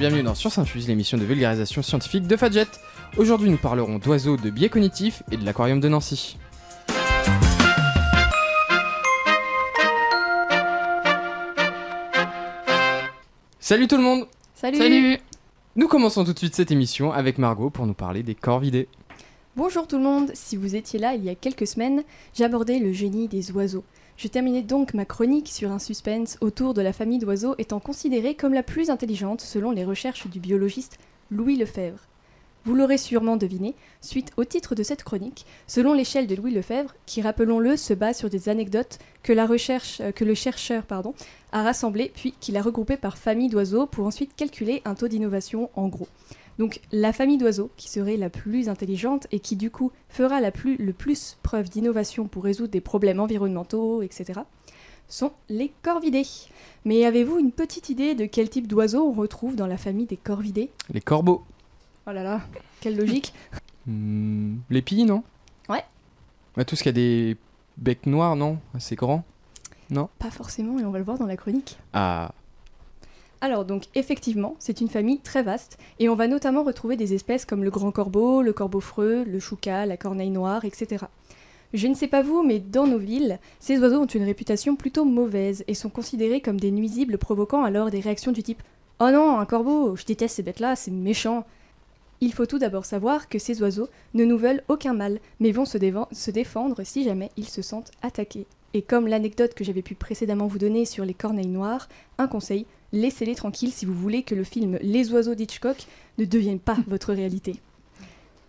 bienvenue dans Science Infuse, l'émission de vulgarisation scientifique de Fadjet. Aujourd'hui, nous parlerons d'oiseaux, de biais cognitifs et de l'aquarium de Nancy. Salut tout le monde Salut. Nous commençons tout de suite cette émission avec Margot pour nous parler des corps vidés. Bonjour tout le monde, si vous étiez là il y a quelques semaines, j'abordais le génie des oiseaux. Je terminais donc ma chronique sur un suspense autour de la famille d'oiseaux étant considérée comme la plus intelligente selon les recherches du biologiste Louis Lefebvre. Vous l'aurez sûrement deviné, suite au titre de cette chronique, selon l'échelle de Louis Lefebvre, qui rappelons-le se base sur des anecdotes que, la recherche, euh, que le chercheur pardon, a rassemblées puis qu'il a regroupées par famille d'oiseaux pour ensuite calculer un taux d'innovation en gros. Donc la famille d'oiseaux, qui serait la plus intelligente et qui du coup fera la plus, le plus preuve d'innovation pour résoudre des problèmes environnementaux, etc., sont les corvidés. Mais avez-vous une petite idée de quel type d'oiseaux on retrouve dans la famille des corvidés Les corbeaux. Oh là là, quelle logique hmm, Les pies, non Ouais. Bah, tout ce qui a des becs noirs, non Assez grands Non Pas forcément, et on va le voir dans la chronique. Ah alors donc effectivement, c'est une famille très vaste et on va notamment retrouver des espèces comme le grand corbeau, le corbeau freux, le chouca, la corneille noire, etc. Je ne sais pas vous, mais dans nos villes, ces oiseaux ont une réputation plutôt mauvaise et sont considérés comme des nuisibles provoquant alors des réactions du type Oh non, un corbeau, je déteste ces bêtes-là, c'est méchant. Il faut tout d'abord savoir que ces oiseaux ne nous veulent aucun mal, mais vont se défendre si jamais ils se sentent attaqués. Et comme l'anecdote que j'avais pu précédemment vous donner sur les corneilles noires, un conseil, laissez-les tranquilles si vous voulez que le film Les oiseaux d'Hitchcock ne devienne pas votre réalité.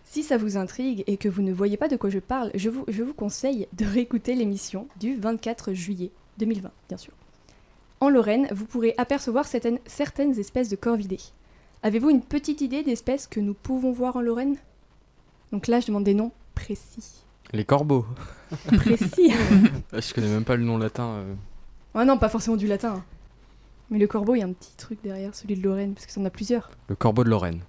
Si ça vous intrigue et que vous ne voyez pas de quoi je parle, je vous, conseille de réécouter l'émission du 24 juillet 2020, bien sûr. En Lorraine, vous pourrez apercevoir certaines, certaines espèces de corvidés. Avez-vous une petite idée d'espèces que nous pouvons voir en Lorraine Donc là, je demande des noms précis. Les corbeaux. Précis. Ah, je connais même pas le nom latin. Euh. non, pas forcément du latin. Mais le corbeau, il y a un petit truc derrière celui de Lorraine, parce que ça en a plusieurs. Le corbeau de Lorraine.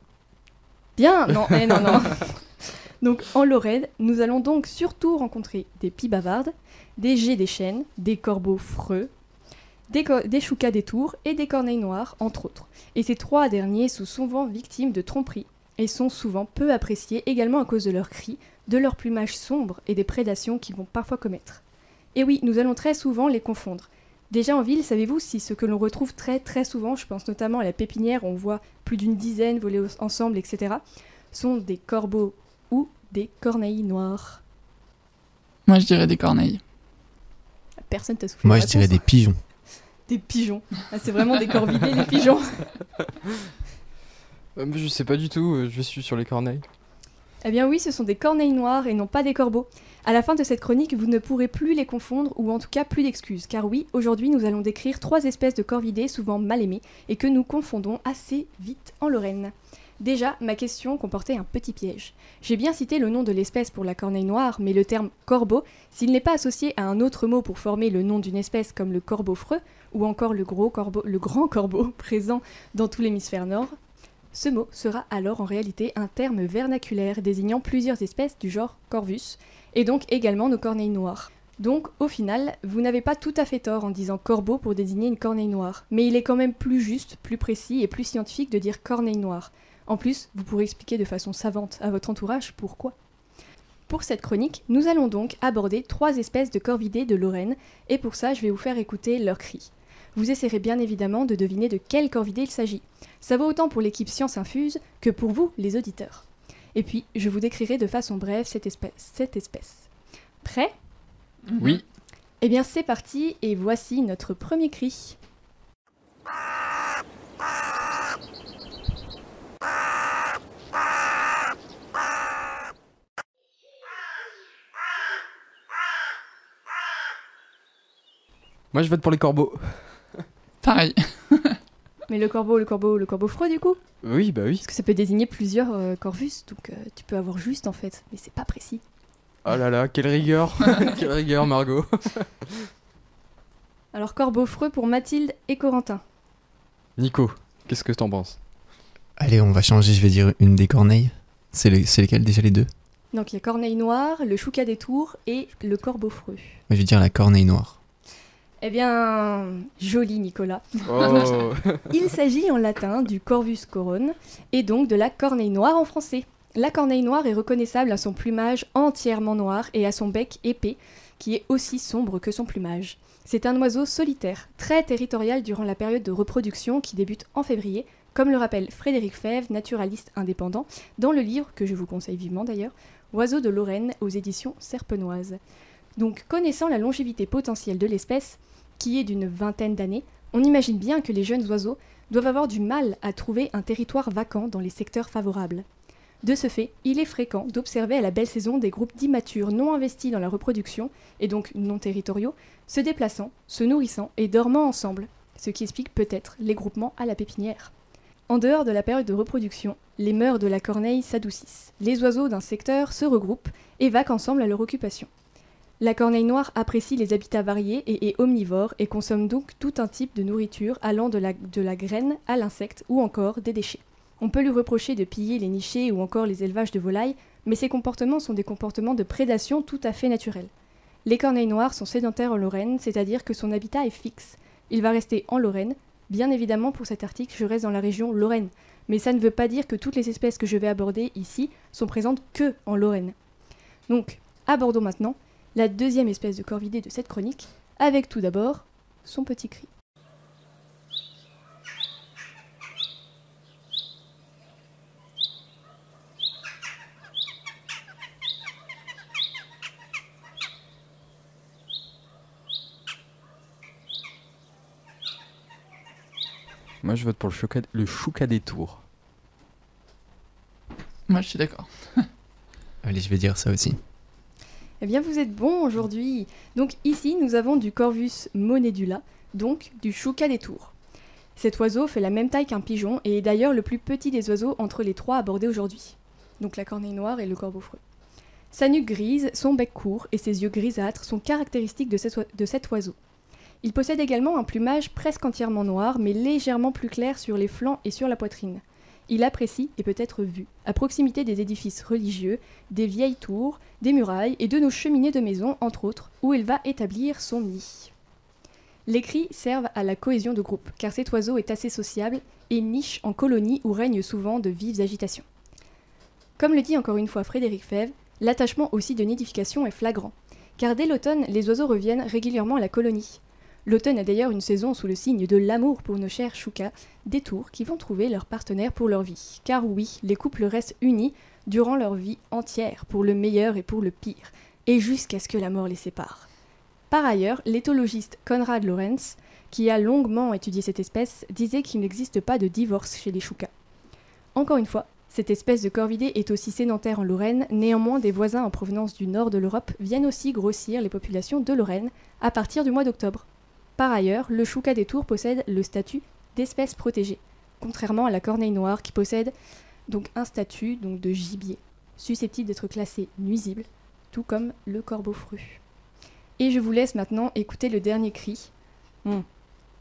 Bien Non, eh, non, non. Donc en Lorraine, nous allons donc surtout rencontrer des pies bavardes, des jets des chênes, des corbeaux freux, des, des choucas des tours et des corneilles noires, entre autres. Et ces trois derniers sont souvent victimes de tromperies et sont souvent peu appréciés également à cause de leurs cris, de leur plumage sombre et des prédations qu'ils vont parfois commettre. Et oui, nous allons très souvent les confondre. Déjà en ville, savez-vous si ce que l'on retrouve très très souvent, je pense notamment à la pépinière, on voit plus d'une dizaine voler ensemble, etc., sont des corbeaux ou des corneilles noires Moi je dirais des corneilles. Personne t'a soufflé. Moi je dirais des pigeons. Des pigeons. Ah, c'est vraiment des corvidés, des pigeons. Euh, je sais pas du tout, euh, je suis sur les corneilles. Eh bien oui, ce sont des corneilles noires et non pas des corbeaux. À la fin de cette chronique, vous ne pourrez plus les confondre ou en tout cas plus d'excuses, car oui, aujourd'hui nous allons décrire trois espèces de corvidés souvent mal aimées et que nous confondons assez vite en Lorraine. Déjà, ma question comportait un petit piège. J'ai bien cité le nom de l'espèce pour la corneille noire, mais le terme corbeau, s'il n'est pas associé à un autre mot pour former le nom d'une espèce comme le corbeau freux, ou encore le gros corbeau, le grand corbeau présent dans tout l'hémisphère nord, ce mot sera alors en réalité un terme vernaculaire désignant plusieurs espèces du genre Corvus, et donc également nos corneilles noires. Donc, au final, vous n'avez pas tout à fait tort en disant corbeau pour désigner une corneille noire, mais il est quand même plus juste, plus précis et plus scientifique de dire corneille noire. En plus, vous pourrez expliquer de façon savante à votre entourage pourquoi. Pour cette chronique, nous allons donc aborder trois espèces de corvidés de Lorraine, et pour ça, je vais vous faire écouter leurs cris vous essaierez bien évidemment de deviner de quel corvidé il s'agit. Ça vaut autant pour l'équipe Science Infuse que pour vous, les auditeurs. Et puis, je vous décrirai de façon brève cette espèce. Cette espèce. Prêt mhm. Oui. Eh bien, c'est parti, et voici notre premier cri. Moi, je vote pour les corbeaux. Pareil. Mais le corbeau, le corbeau, le corbeau froid du coup Oui, bah oui. Parce que ça peut désigner plusieurs euh, corvus, donc euh, tu peux avoir juste en fait, mais c'est pas précis. oh là là, quelle rigueur Quelle rigueur, Margot Alors, corbeau freux pour Mathilde et Corentin. Nico, qu'est-ce que t'en penses Allez, on va changer, je vais dire une des corneilles. C'est lesquelles déjà les deux Donc, il y a corneille noire, le chouca des tours et le corbeau freux. Je vais dire la corneille noire. Eh bien, joli Nicolas. Oh. Il s'agit en latin du Corvus corone et donc de la corneille noire en français. La corneille noire est reconnaissable à son plumage entièrement noir et à son bec épais, qui est aussi sombre que son plumage. C'est un oiseau solitaire, très territorial durant la période de reproduction qui débute en février, comme le rappelle Frédéric Fèvre, naturaliste indépendant, dans le livre, que je vous conseille vivement d'ailleurs, Oiseaux de Lorraine aux éditions Serpenoise. Donc connaissant la longévité potentielle de l'espèce, qui est d'une vingtaine d'années, on imagine bien que les jeunes oiseaux doivent avoir du mal à trouver un territoire vacant dans les secteurs favorables. De ce fait, il est fréquent d'observer à la belle saison des groupes d'immatures non investis dans la reproduction, et donc non territoriaux, se déplaçant, se nourrissant et dormant ensemble, ce qui explique peut-être les groupements à la pépinière. En dehors de la période de reproduction, les mœurs de la corneille s'adoucissent. Les oiseaux d'un secteur se regroupent et vaquent ensemble à leur occupation. La corneille noire apprécie les habitats variés et est omnivore et consomme donc tout un type de nourriture allant de la, graine à l'insecte ou encore des déchets. On peut lui reprocher de piller les nichés ou encore les élevages de volailles, mais ces comportements sont des comportements de prédation tout à fait naturels. Les corneilles noires sont sédentaires en Lorraine, c'est-à-dire que son habitat est fixe. Il va rester en Lorraine. Bien évidemment, pour cet article, je reste dans la région Lorraine, mais ça ne veut pas dire que toutes les espèces que je vais aborder ici sont présentes que en Lorraine. Donc, abordons maintenant la deuxième espèce de corvidé de cette chronique, avec tout d'abord son petit cri. Moi, je vote pour le, chouka le des tours. Moi, je suis d'accord. Allez, je vais dire ça aussi. Eh bien, vous êtes bon aujourd'hui. Donc ici, nous avons du Corvus monedula, donc du chouca des tours. Cet oiseau fait la même taille qu'un pigeon et est d'ailleurs le plus petit des oiseaux entre les trois abordés aujourd'hui. Donc la corneille noire et le corbeau freux. Sa nuque grise, son bec court et ses yeux grisâtres sont caractéristiques de cet oiseau. Il possède également un plumage presque entièrement noir, mais légèrement plus clair sur les flancs et sur la poitrine il apprécie et peut être vu, à proximité des édifices religieux, des vieilles tours, des murailles et de nos cheminées de maisons, entre autres, où il va établir son nid. Les cris servent à la cohésion de groupe, car cet oiseau est assez sociable et niche en colonies où règnent souvent de vives agitations. Comme le dit encore une fois Frédéric Fèvre, l'attachement aussi de nidification est flagrant, car dès l'automne, les oiseaux reviennent régulièrement à la colonie, L'automne a d'ailleurs une saison sous le signe de l'amour pour nos chers choucas, des tours qui vont trouver leur partenaire pour leur vie. Car oui, les couples restent unis durant leur vie entière, pour le meilleur et pour le pire, et jusqu'à ce que la mort les sépare. Par ailleurs, l'éthologiste Conrad Lorenz, qui a longuement étudié cette espèce, disait qu'il n'existe pas de divorce chez les choucas. Encore une fois, cette espèce de corvidée est aussi sédentaire en Lorraine, néanmoins des voisins en provenance du nord de l'Europe viennent aussi grossir les populations de Lorraine à partir du mois d'octobre. Par ailleurs, le chouca des tours possède le statut d'espèce protégée, contrairement à la corneille noire qui possède donc un statut donc de gibier, susceptible d'être classé nuisible, tout comme le corbeau fru. Et je vous laisse maintenant écouter le dernier cri. Je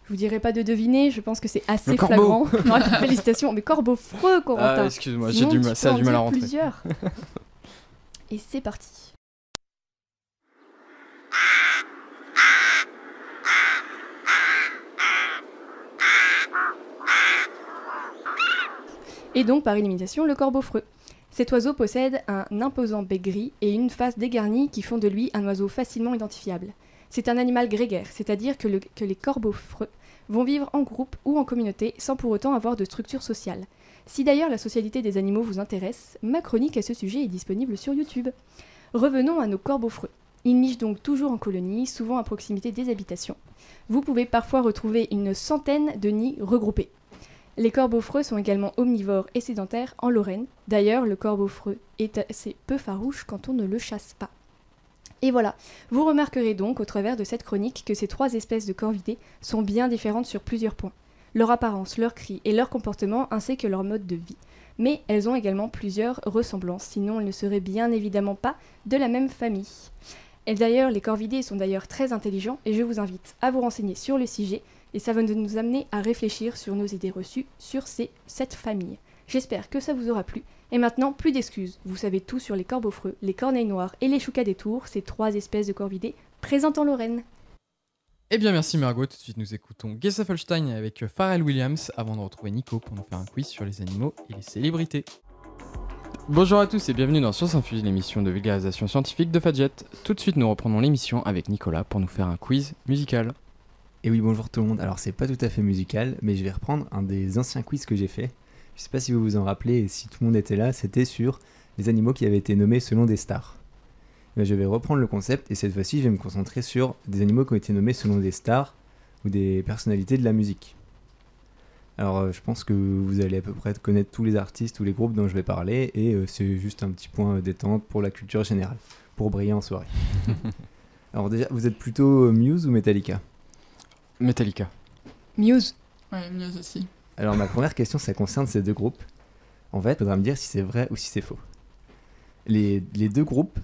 je vous dirai pas de deviner, je pense que c'est assez flagrant. félicitations, mais corbeau freux, Corentin. Ah, excuse-moi, j'ai du, mal, ça du mal à rentrer. Plusieurs. Et c'est parti. et donc par élimination le corbeau freux. Cet oiseau possède un imposant bec gris et une face dégarnie qui font de lui un oiseau facilement identifiable. C'est un animal grégaire, c'est-à-dire que, que, les corbeaux freux vont vivre en groupe ou en communauté sans pour autant avoir de structure sociale. Si d'ailleurs la socialité des animaux vous intéresse, ma chronique à ce sujet est disponible sur YouTube. Revenons à nos corbeaux freux. Ils nichent donc toujours en colonie, souvent à proximité des habitations. Vous pouvez parfois retrouver une centaine de nids regroupés. Les corbeaux freux sont également omnivores et sédentaires en Lorraine. D'ailleurs, le corbeau freux est assez peu farouche quand on ne le chasse pas. Et voilà, vous remarquerez donc au travers de cette chronique que ces trois espèces de corvidés sont bien différentes sur plusieurs points. Leur apparence, leur cri et leur comportement ainsi que leur mode de vie. Mais elles ont également plusieurs ressemblances, sinon elles ne seraient bien évidemment pas de la même famille. Et d'ailleurs, les corvidés sont d'ailleurs très intelligents et je vous invite à vous renseigner sur le sujet et ça va nous amener à réfléchir sur nos idées reçues sur ces sept familles. J'espère que ça vous aura plu. Et maintenant, plus d'excuses. Vous savez tout sur les corbeaux freux, les corneilles noires et les choucas des tours, ces trois espèces de corvidés présentes en Lorraine. Eh bien, merci Margot. Tout de suite, nous écoutons Gesaffelstein avec Pharrell Williams avant de retrouver Nico pour nous faire un quiz sur les animaux et les célébrités. Bonjour à tous et bienvenue dans Science Infuse, l'émission de vulgarisation scientifique de Fadjet. Tout de suite, nous reprenons l'émission avec Nicolas pour nous faire un quiz musical. Et oui, bonjour tout le monde. Alors, c'est pas tout à fait musical, mais je vais reprendre un des anciens quiz que j'ai fait. Je sais pas si vous vous en rappelez et si tout le monde était là, c'était sur les animaux qui avaient été nommés selon des stars. je vais reprendre le concept et cette fois-ci, je vais me concentrer sur des animaux qui ont été nommés selon des stars ou des personnalités de la musique. Alors, euh, je pense que vous allez à peu près connaître tous les artistes, ou les groupes dont je vais parler et euh, c'est juste un petit point euh, détente pour la culture générale, pour briller en soirée. Alors, déjà, vous êtes plutôt Muse ou Metallica Metallica. Muse. Ouais, Muse aussi. Alors ma première question, ça concerne ces deux groupes. En fait, il faudra me dire si c'est vrai ou si c'est faux. Les, deux groupes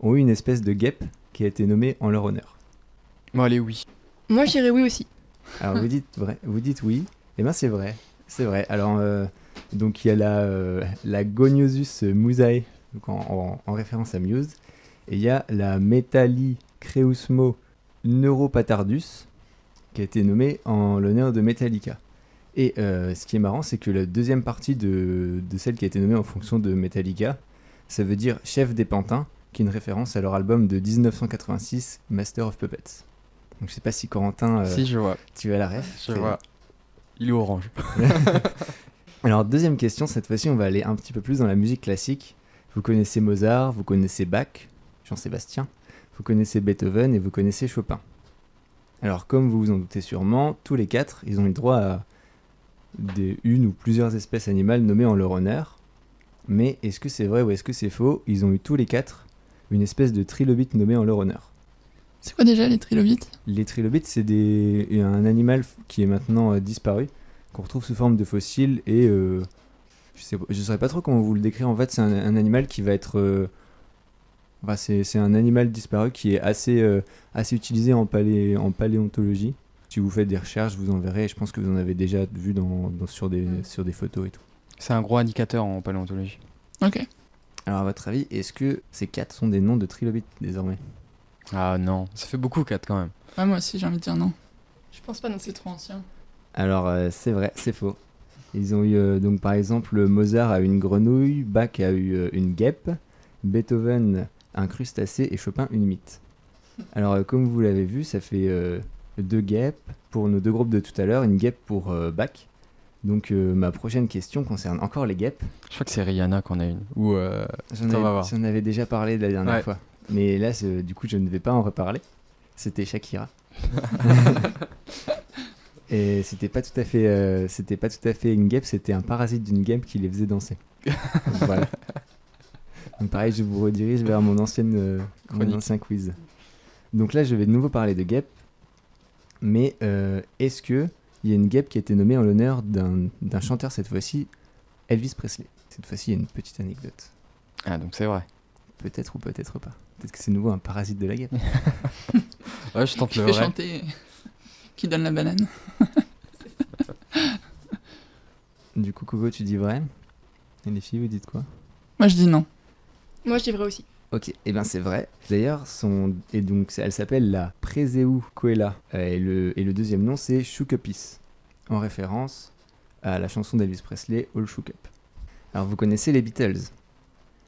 ont eu une espèce de guêpe qui a été nommée en leur honneur. Bon, allez, oui. Moi, j'irai oui aussi. Alors vous dites, vrai, vous dites oui. Eh bien, c'est vrai. C'est vrai. Alors, euh, donc il y a la, euh, Gognosus musae, en, référence à Muse. Et il y a la Metalli creusmo neuropatardus, qui a été nommé en l'honneur de Metallica. Et euh, ce qui est marrant, c'est que la deuxième partie de, celle qui a été nommée en fonction de Metallica, ça veut dire Chef des Pantins, qui est une référence à leur album de 1986, Master of Puppets. Donc je sais pas si Corentin. Euh, si, je vois. Tu as la ref Je vois. Il est orange. Alors, deuxième question, cette fois-ci, on va aller un petit peu plus dans la musique classique. Vous connaissez Mozart, vous connaissez Bach, Jean-Sébastien, vous connaissez Beethoven et vous connaissez Chopin. Alors, comme vous vous en doutez sûrement, tous les quatre, ils ont eu droit à une ou plusieurs espèces animales nommées en leur honneur. Mais est-ce que c'est vrai ou est-ce que c'est faux Ils ont eu tous les quatre une espèce de trilobite nommée en leur honneur. C'est quoi déjà les trilobites Les trilobites, c'est un animal qui est maintenant euh, disparu, qu'on retrouve sous forme de fossiles et euh, je ne saurais pas trop comment vous le décrire. En fait, c'est un, animal qui va être euh, c'est un animal disparu qui est assez, euh, assez utilisé en, en paléontologie. Si vous faites des recherches, vous en verrez. Je pense que vous en avez déjà vu dans, sur, des, sur des photos et tout. C'est un gros indicateur en paléontologie. Ok. Alors, à votre avis, est-ce que ces quatre sont des noms de trilobites désormais Ah non, ça fait beaucoup quatre quand même. moi aussi, j'ai envie de dire non. Je pense pas, non, c'est trop ancien. Alors, euh, c'est vrai, c'est faux. Ils ont eu, euh, donc par exemple, Mozart a eu une grenouille, Bach a eu une guêpe, Beethoven un crustacé et Chopin une mythe. Alors, euh, comme vous l'avez vu, ça fait euh, deux guêpes pour nos deux groupes de tout à l'heure, une guêpe pour euh, Bach. Donc, ma prochaine question concerne encore les guêpes. Je crois que c'est Rihanna qu'on a une. Ou, j'en, avais, déjà parlé de la dernière fois. Mais là, du coup, je ne vais pas en reparler. C'était Shakira. et c'était pas tout à fait, c'était pas tout à fait une guêpe, c'était un parasite d'une guêpe qui les faisait danser. voilà pareil, je vous redirige vers mon, ancienne, euh, mon ancien quiz. Donc là, je vais de nouveau parler de guêpes. Mais euh, est-ce que il y a une guêpe qui a été nommée en l'honneur d'un chanteur cette fois-ci, Elvis Presley Cette fois-ci, il y a une petite anecdote. Ah, donc c'est vrai. Peut-être ou peut-être pas. Peut-être que c'est nouveau un parasite de la guêpe. ouais, je tente qui le fait chanter, euh, qui donne la banane. du coup, Coco, tu dis vrai Et les filles, vous dites quoi Moi, je dis non. Moi, je dirais aussi. Ok, et eh ben bien c'est vrai. D'ailleurs, son... et donc elle s'appelle la Preseu Coela. Euh, et le... et le deuxième nom, c'est Shookupis. en référence à la chanson d'Elvis Presley, All Shook Up. Alors, vous connaissez les Beatles.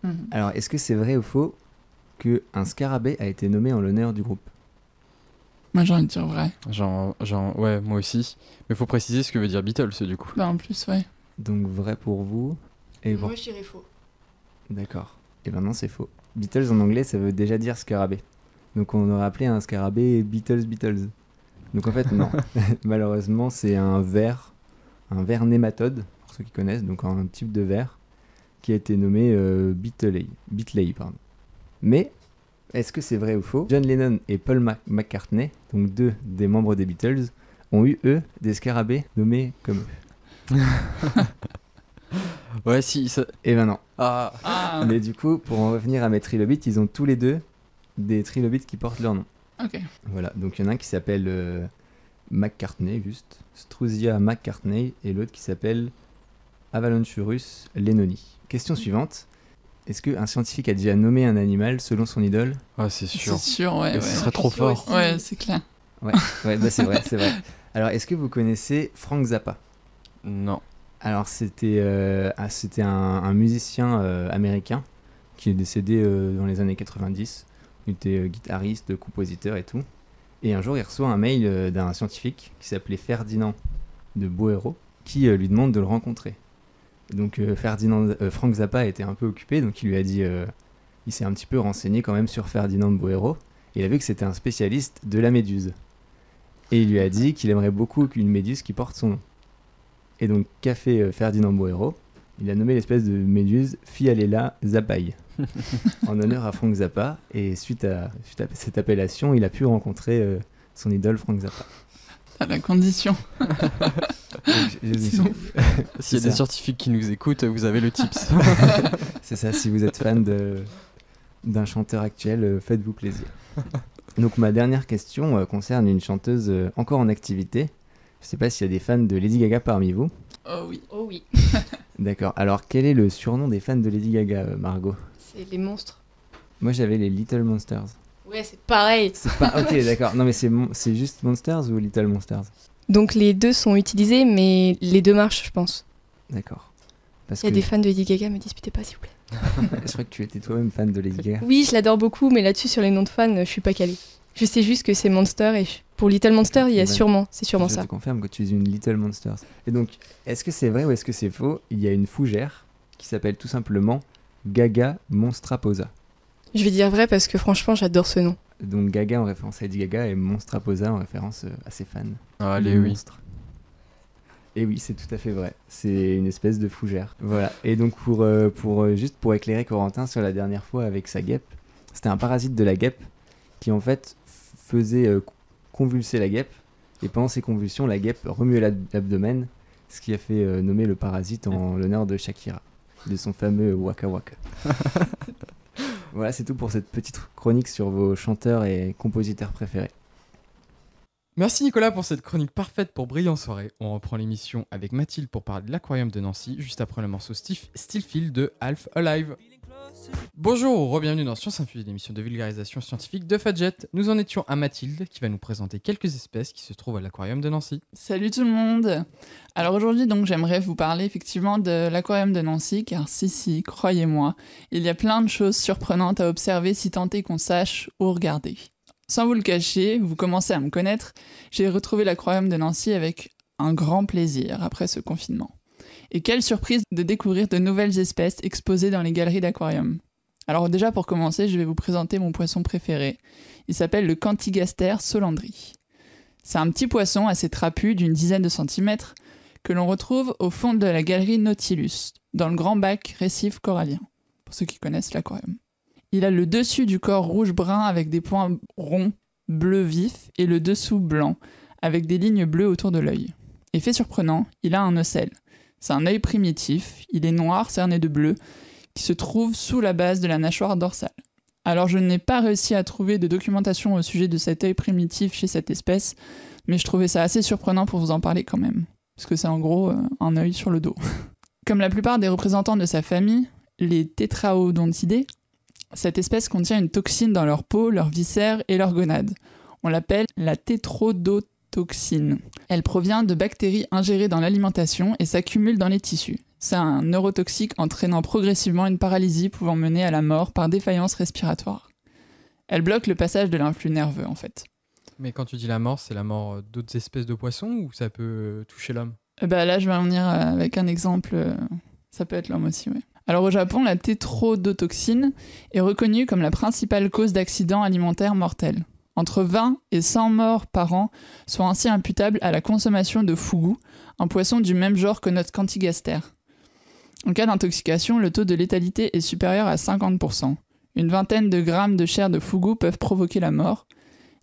Mhm. Alors, est-ce que c'est vrai ou faux que un scarabée a été nommé en l'honneur du groupe Moi, j'ai envie de vrai. Genre, genre, ouais, moi aussi. Mais faut préciser ce que veut dire Beatles, du coup. Bah, en plus, ouais. Donc, vrai pour vous. Et moi, je dirais faux. D'accord. Et maintenant c'est faux. Beatles en anglais, ça veut déjà dire scarabée. Donc on aurait appelé un scarabée Beatles Beatles. Donc en fait, non. Malheureusement, c'est un ver, un ver nématode, pour ceux qui connaissent, donc un type de ver, qui a été nommé euh, Beatley, pardon. Mais est-ce que c'est vrai ou faux John Lennon et Paul McCartney, donc deux des membres des Beatles, ont eu, eux, des scarabées nommés comme eux. Ouais, si. Ça... Et eh ben non. Ah. Ah. Mais du coup, pour en revenir à mes trilobites, ils ont tous les deux des trilobites qui portent leur nom. Ok. Voilà, donc il y en a un qui s'appelle euh, McCartney, juste. Struzia McCartney, et l'autre qui s'appelle Avalonchurus lenoni. Question mm. suivante. Est-ce qu'un scientifique a déjà nommé un animal selon son idole Ah, c'est sûr. C'est sûr, ouais. ouais. serait trop fort. Ouais, c'est clair. Ouais, ouais bah, c'est vrai, c'est vrai. Alors, est-ce que vous connaissez Frank Zappa Non. Alors c'était euh, ah, c'était un, musicien euh, américain qui est décédé euh, dans les années 90. Il était guitariste, compositeur et tout. Et un jour, il reçoit un mail d'un scientifique qui s'appelait Ferdinand de Boero qui lui demande de le rencontrer. Donc Ferdinand Frank Zappa était un peu occupé, donc il lui a dit il s'est un petit peu renseigné quand même sur Ferdinand de Boero il a vu que c'était un spécialiste de la méduse. Et il lui a dit qu'il aimerait beaucoup qu'une méduse qui porte son nom. Et donc, café euh, Ferdinand Boero, il a nommé l'espèce de méduse Fialela zapai, en honneur à Franck Zappa. Et suite à, cette appellation, il a pu rencontrer euh, son idole Franck Zappa. À la condition. S'il si y a des scientifiques qui nous écoutent, vous avez le tips. C'est ça, si vous êtes fan d'un chanteur actuel, euh, faites-vous plaisir. Donc ma dernière question concerne une chanteuse encore en activité, je sais pas s'il y a des fans de Lady Gaga parmi vous. Oh oui. Oh oui. D'accord. Alors, quel est le surnom des fans de Lady Gaga, euh, Margot C'est les monstres. Moi, j'avais les Little Monsters. Ouais, c'est pareil. C'est pas... Ok, d'accord. Non, mais c'est, c'est juste Monsters ou Little Monsters Donc, les deux sont utilisés, mais les deux marchent, je pense. D'accord. Parce Il y a des fans de Lady Gaga, me disputez pas, s'il vous plaît. je crois que tu étais toi-même fan de Lady Gaga. Oui, je l'adore beaucoup, mais là-dessus, sur les noms de fans, je suis pas calée. Je sais juste que c'est Monster et pour Little Monster, il y a sûrement, c'est sûrement ça. ça. te confirme que tu es une Little Monster. Et donc, est-ce que c'est vrai ou est-ce que c'est faux Il y a une fougère qui s'appelle tout simplement Gaga Monstraposa. Je vais dire vrai parce que franchement, j'adore ce nom. Donc Gaga en référence à Lady Gaga et Monstraposa en référence euh, à ses fans. Ah, les oui. Et oui, c'est tout à fait vrai. C'est une espèce de fougère. Voilà. Et donc pour, euh, pour euh, juste pour éclairer Corentin sur la dernière fois avec sa guêpe, c'était un parasite de la guêpe qui en fait faisait euh, convulser la guêpe. Et pendant ces convulsions, la guêpe remuait l'abdomen, ce qui a fait euh, nommer le parasite en l'honneur de Shakira, de son fameux Waka Waka. voilà, c'est tout pour cette petite chronique sur vos chanteurs et compositeurs préférés. Merci Nicolas pour cette chronique parfaite pour brillant Soirée. On reprend l'émission avec Mathilde pour parler de l'aquarium de Nancy juste après le morceau Stillfield de Half Alive. Bonjour, bienvenue dans Science Infusion, l'émission de vulgarisation scientifique de Fadjet. Nous en étions à Mathilde qui va nous présenter quelques espèces qui se trouvent à l'aquarium de Nancy. Salut tout le monde. Alors aujourd'hui donc j'aimerais vous parler effectivement de l'aquarium de Nancy car si si, croyez-moi, il y a plein de choses surprenantes à observer si tant est qu'on sache où regarder. Sans vous le cacher, vous commencez à me connaître, j'ai retrouvé l'aquarium de Nancy avec un grand plaisir après ce confinement. Et quelle surprise de découvrir de nouvelles espèces exposées dans les galeries d'aquarium. Alors déjà pour commencer, je vais vous présenter mon poisson préféré. Il s'appelle le Cantigaster solandri. C'est un petit poisson assez trapu d'une dizaine de centimètres que l'on retrouve au fond de la galerie Nautilus, dans le grand bac récif corallien, pour ceux qui connaissent l'aquarium. Il a le dessus du corps rouge-brun avec des points ronds, bleu vif, et le dessous blanc, avec des lignes bleues autour de l'œil. Effet surprenant, il a un ocelle, c'est un œil primitif, il est noir cerné de bleu, qui se trouve sous la base de la nâchoire dorsale. Alors je n'ai pas réussi à trouver de documentation au sujet de cet œil primitif chez cette espèce, mais je trouvais ça assez surprenant pour vous en parler quand même, parce que c'est en gros euh, un œil sur le dos. Comme la plupart des représentants de sa famille, les tétraodontidés, cette espèce contient une toxine dans leur peau, leurs viscères et leurs gonades. On l'appelle la tétrodotoxine elle provient de bactéries ingérées dans l'alimentation et s'accumule dans les tissus. C'est un neurotoxique entraînant progressivement une paralysie pouvant mener à la mort par défaillance respiratoire. Elle bloque le passage de l'influx nerveux en fait. Mais quand tu dis la mort, c'est la mort euh, d'autres espèces de poissons ou ça peut euh, toucher l'homme euh, bah Là, je vais en venir avec un exemple. Ça peut être l'homme aussi, oui. Alors au Japon, la tétrodotoxine est reconnue comme la principale cause d'accidents alimentaires mortels. Entre 20 et 100 morts par an sont ainsi imputables à la consommation de fougou, un poisson du même genre que notre cantigaster. En cas d'intoxication, le taux de létalité est supérieur à 50%. Une vingtaine de grammes de chair de fougou peuvent provoquer la mort.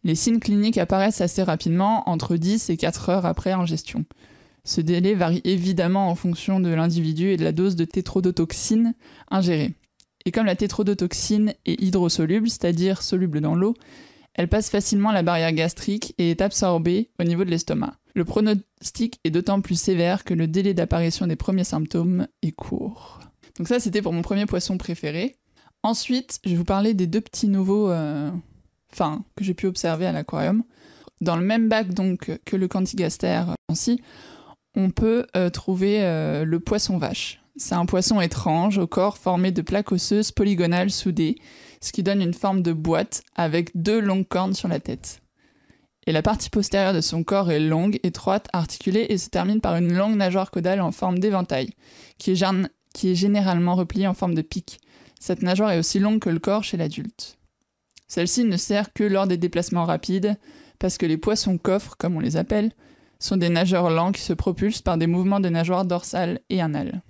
Les signes cliniques apparaissent assez rapidement, entre 10 et 4 heures après ingestion. Ce délai varie évidemment en fonction de l'individu et de la dose de tétrodotoxine ingérée. Et comme la tétrodotoxine est hydrosoluble, c'est-à-dire soluble dans l'eau, elle passe facilement la barrière gastrique et est absorbée au niveau de l'estomac. Le pronostic est d'autant plus sévère que le délai d'apparition des premiers symptômes est court. Donc ça, c'était pour mon premier poisson préféré. Ensuite, je vais vous parler des deux petits nouveaux euh, fins que j'ai pu observer à l'aquarium. Dans le même bac donc que le cantigaster euh, aussi, on peut euh, trouver le poisson vache. C'est un poisson étrange au corps formé de plaques osseuses polygonales soudées ce qui donne une forme de boîte avec deux longues cornes sur la tête. Et la partie postérieure de son corps est longue, étroite, articulée et se termine par une longue nageoire caudale en forme d'éventail, qui est, qui est généralement repliée en forme de pic. Cette nageoire est aussi longue que le corps chez l'adulte. Celle-ci ne sert que lors des déplacements rapides, parce que les poissons coffres, comme on les appelle, sont des nageurs lents qui se propulsent par des mouvements de nageoires dorsales et anales.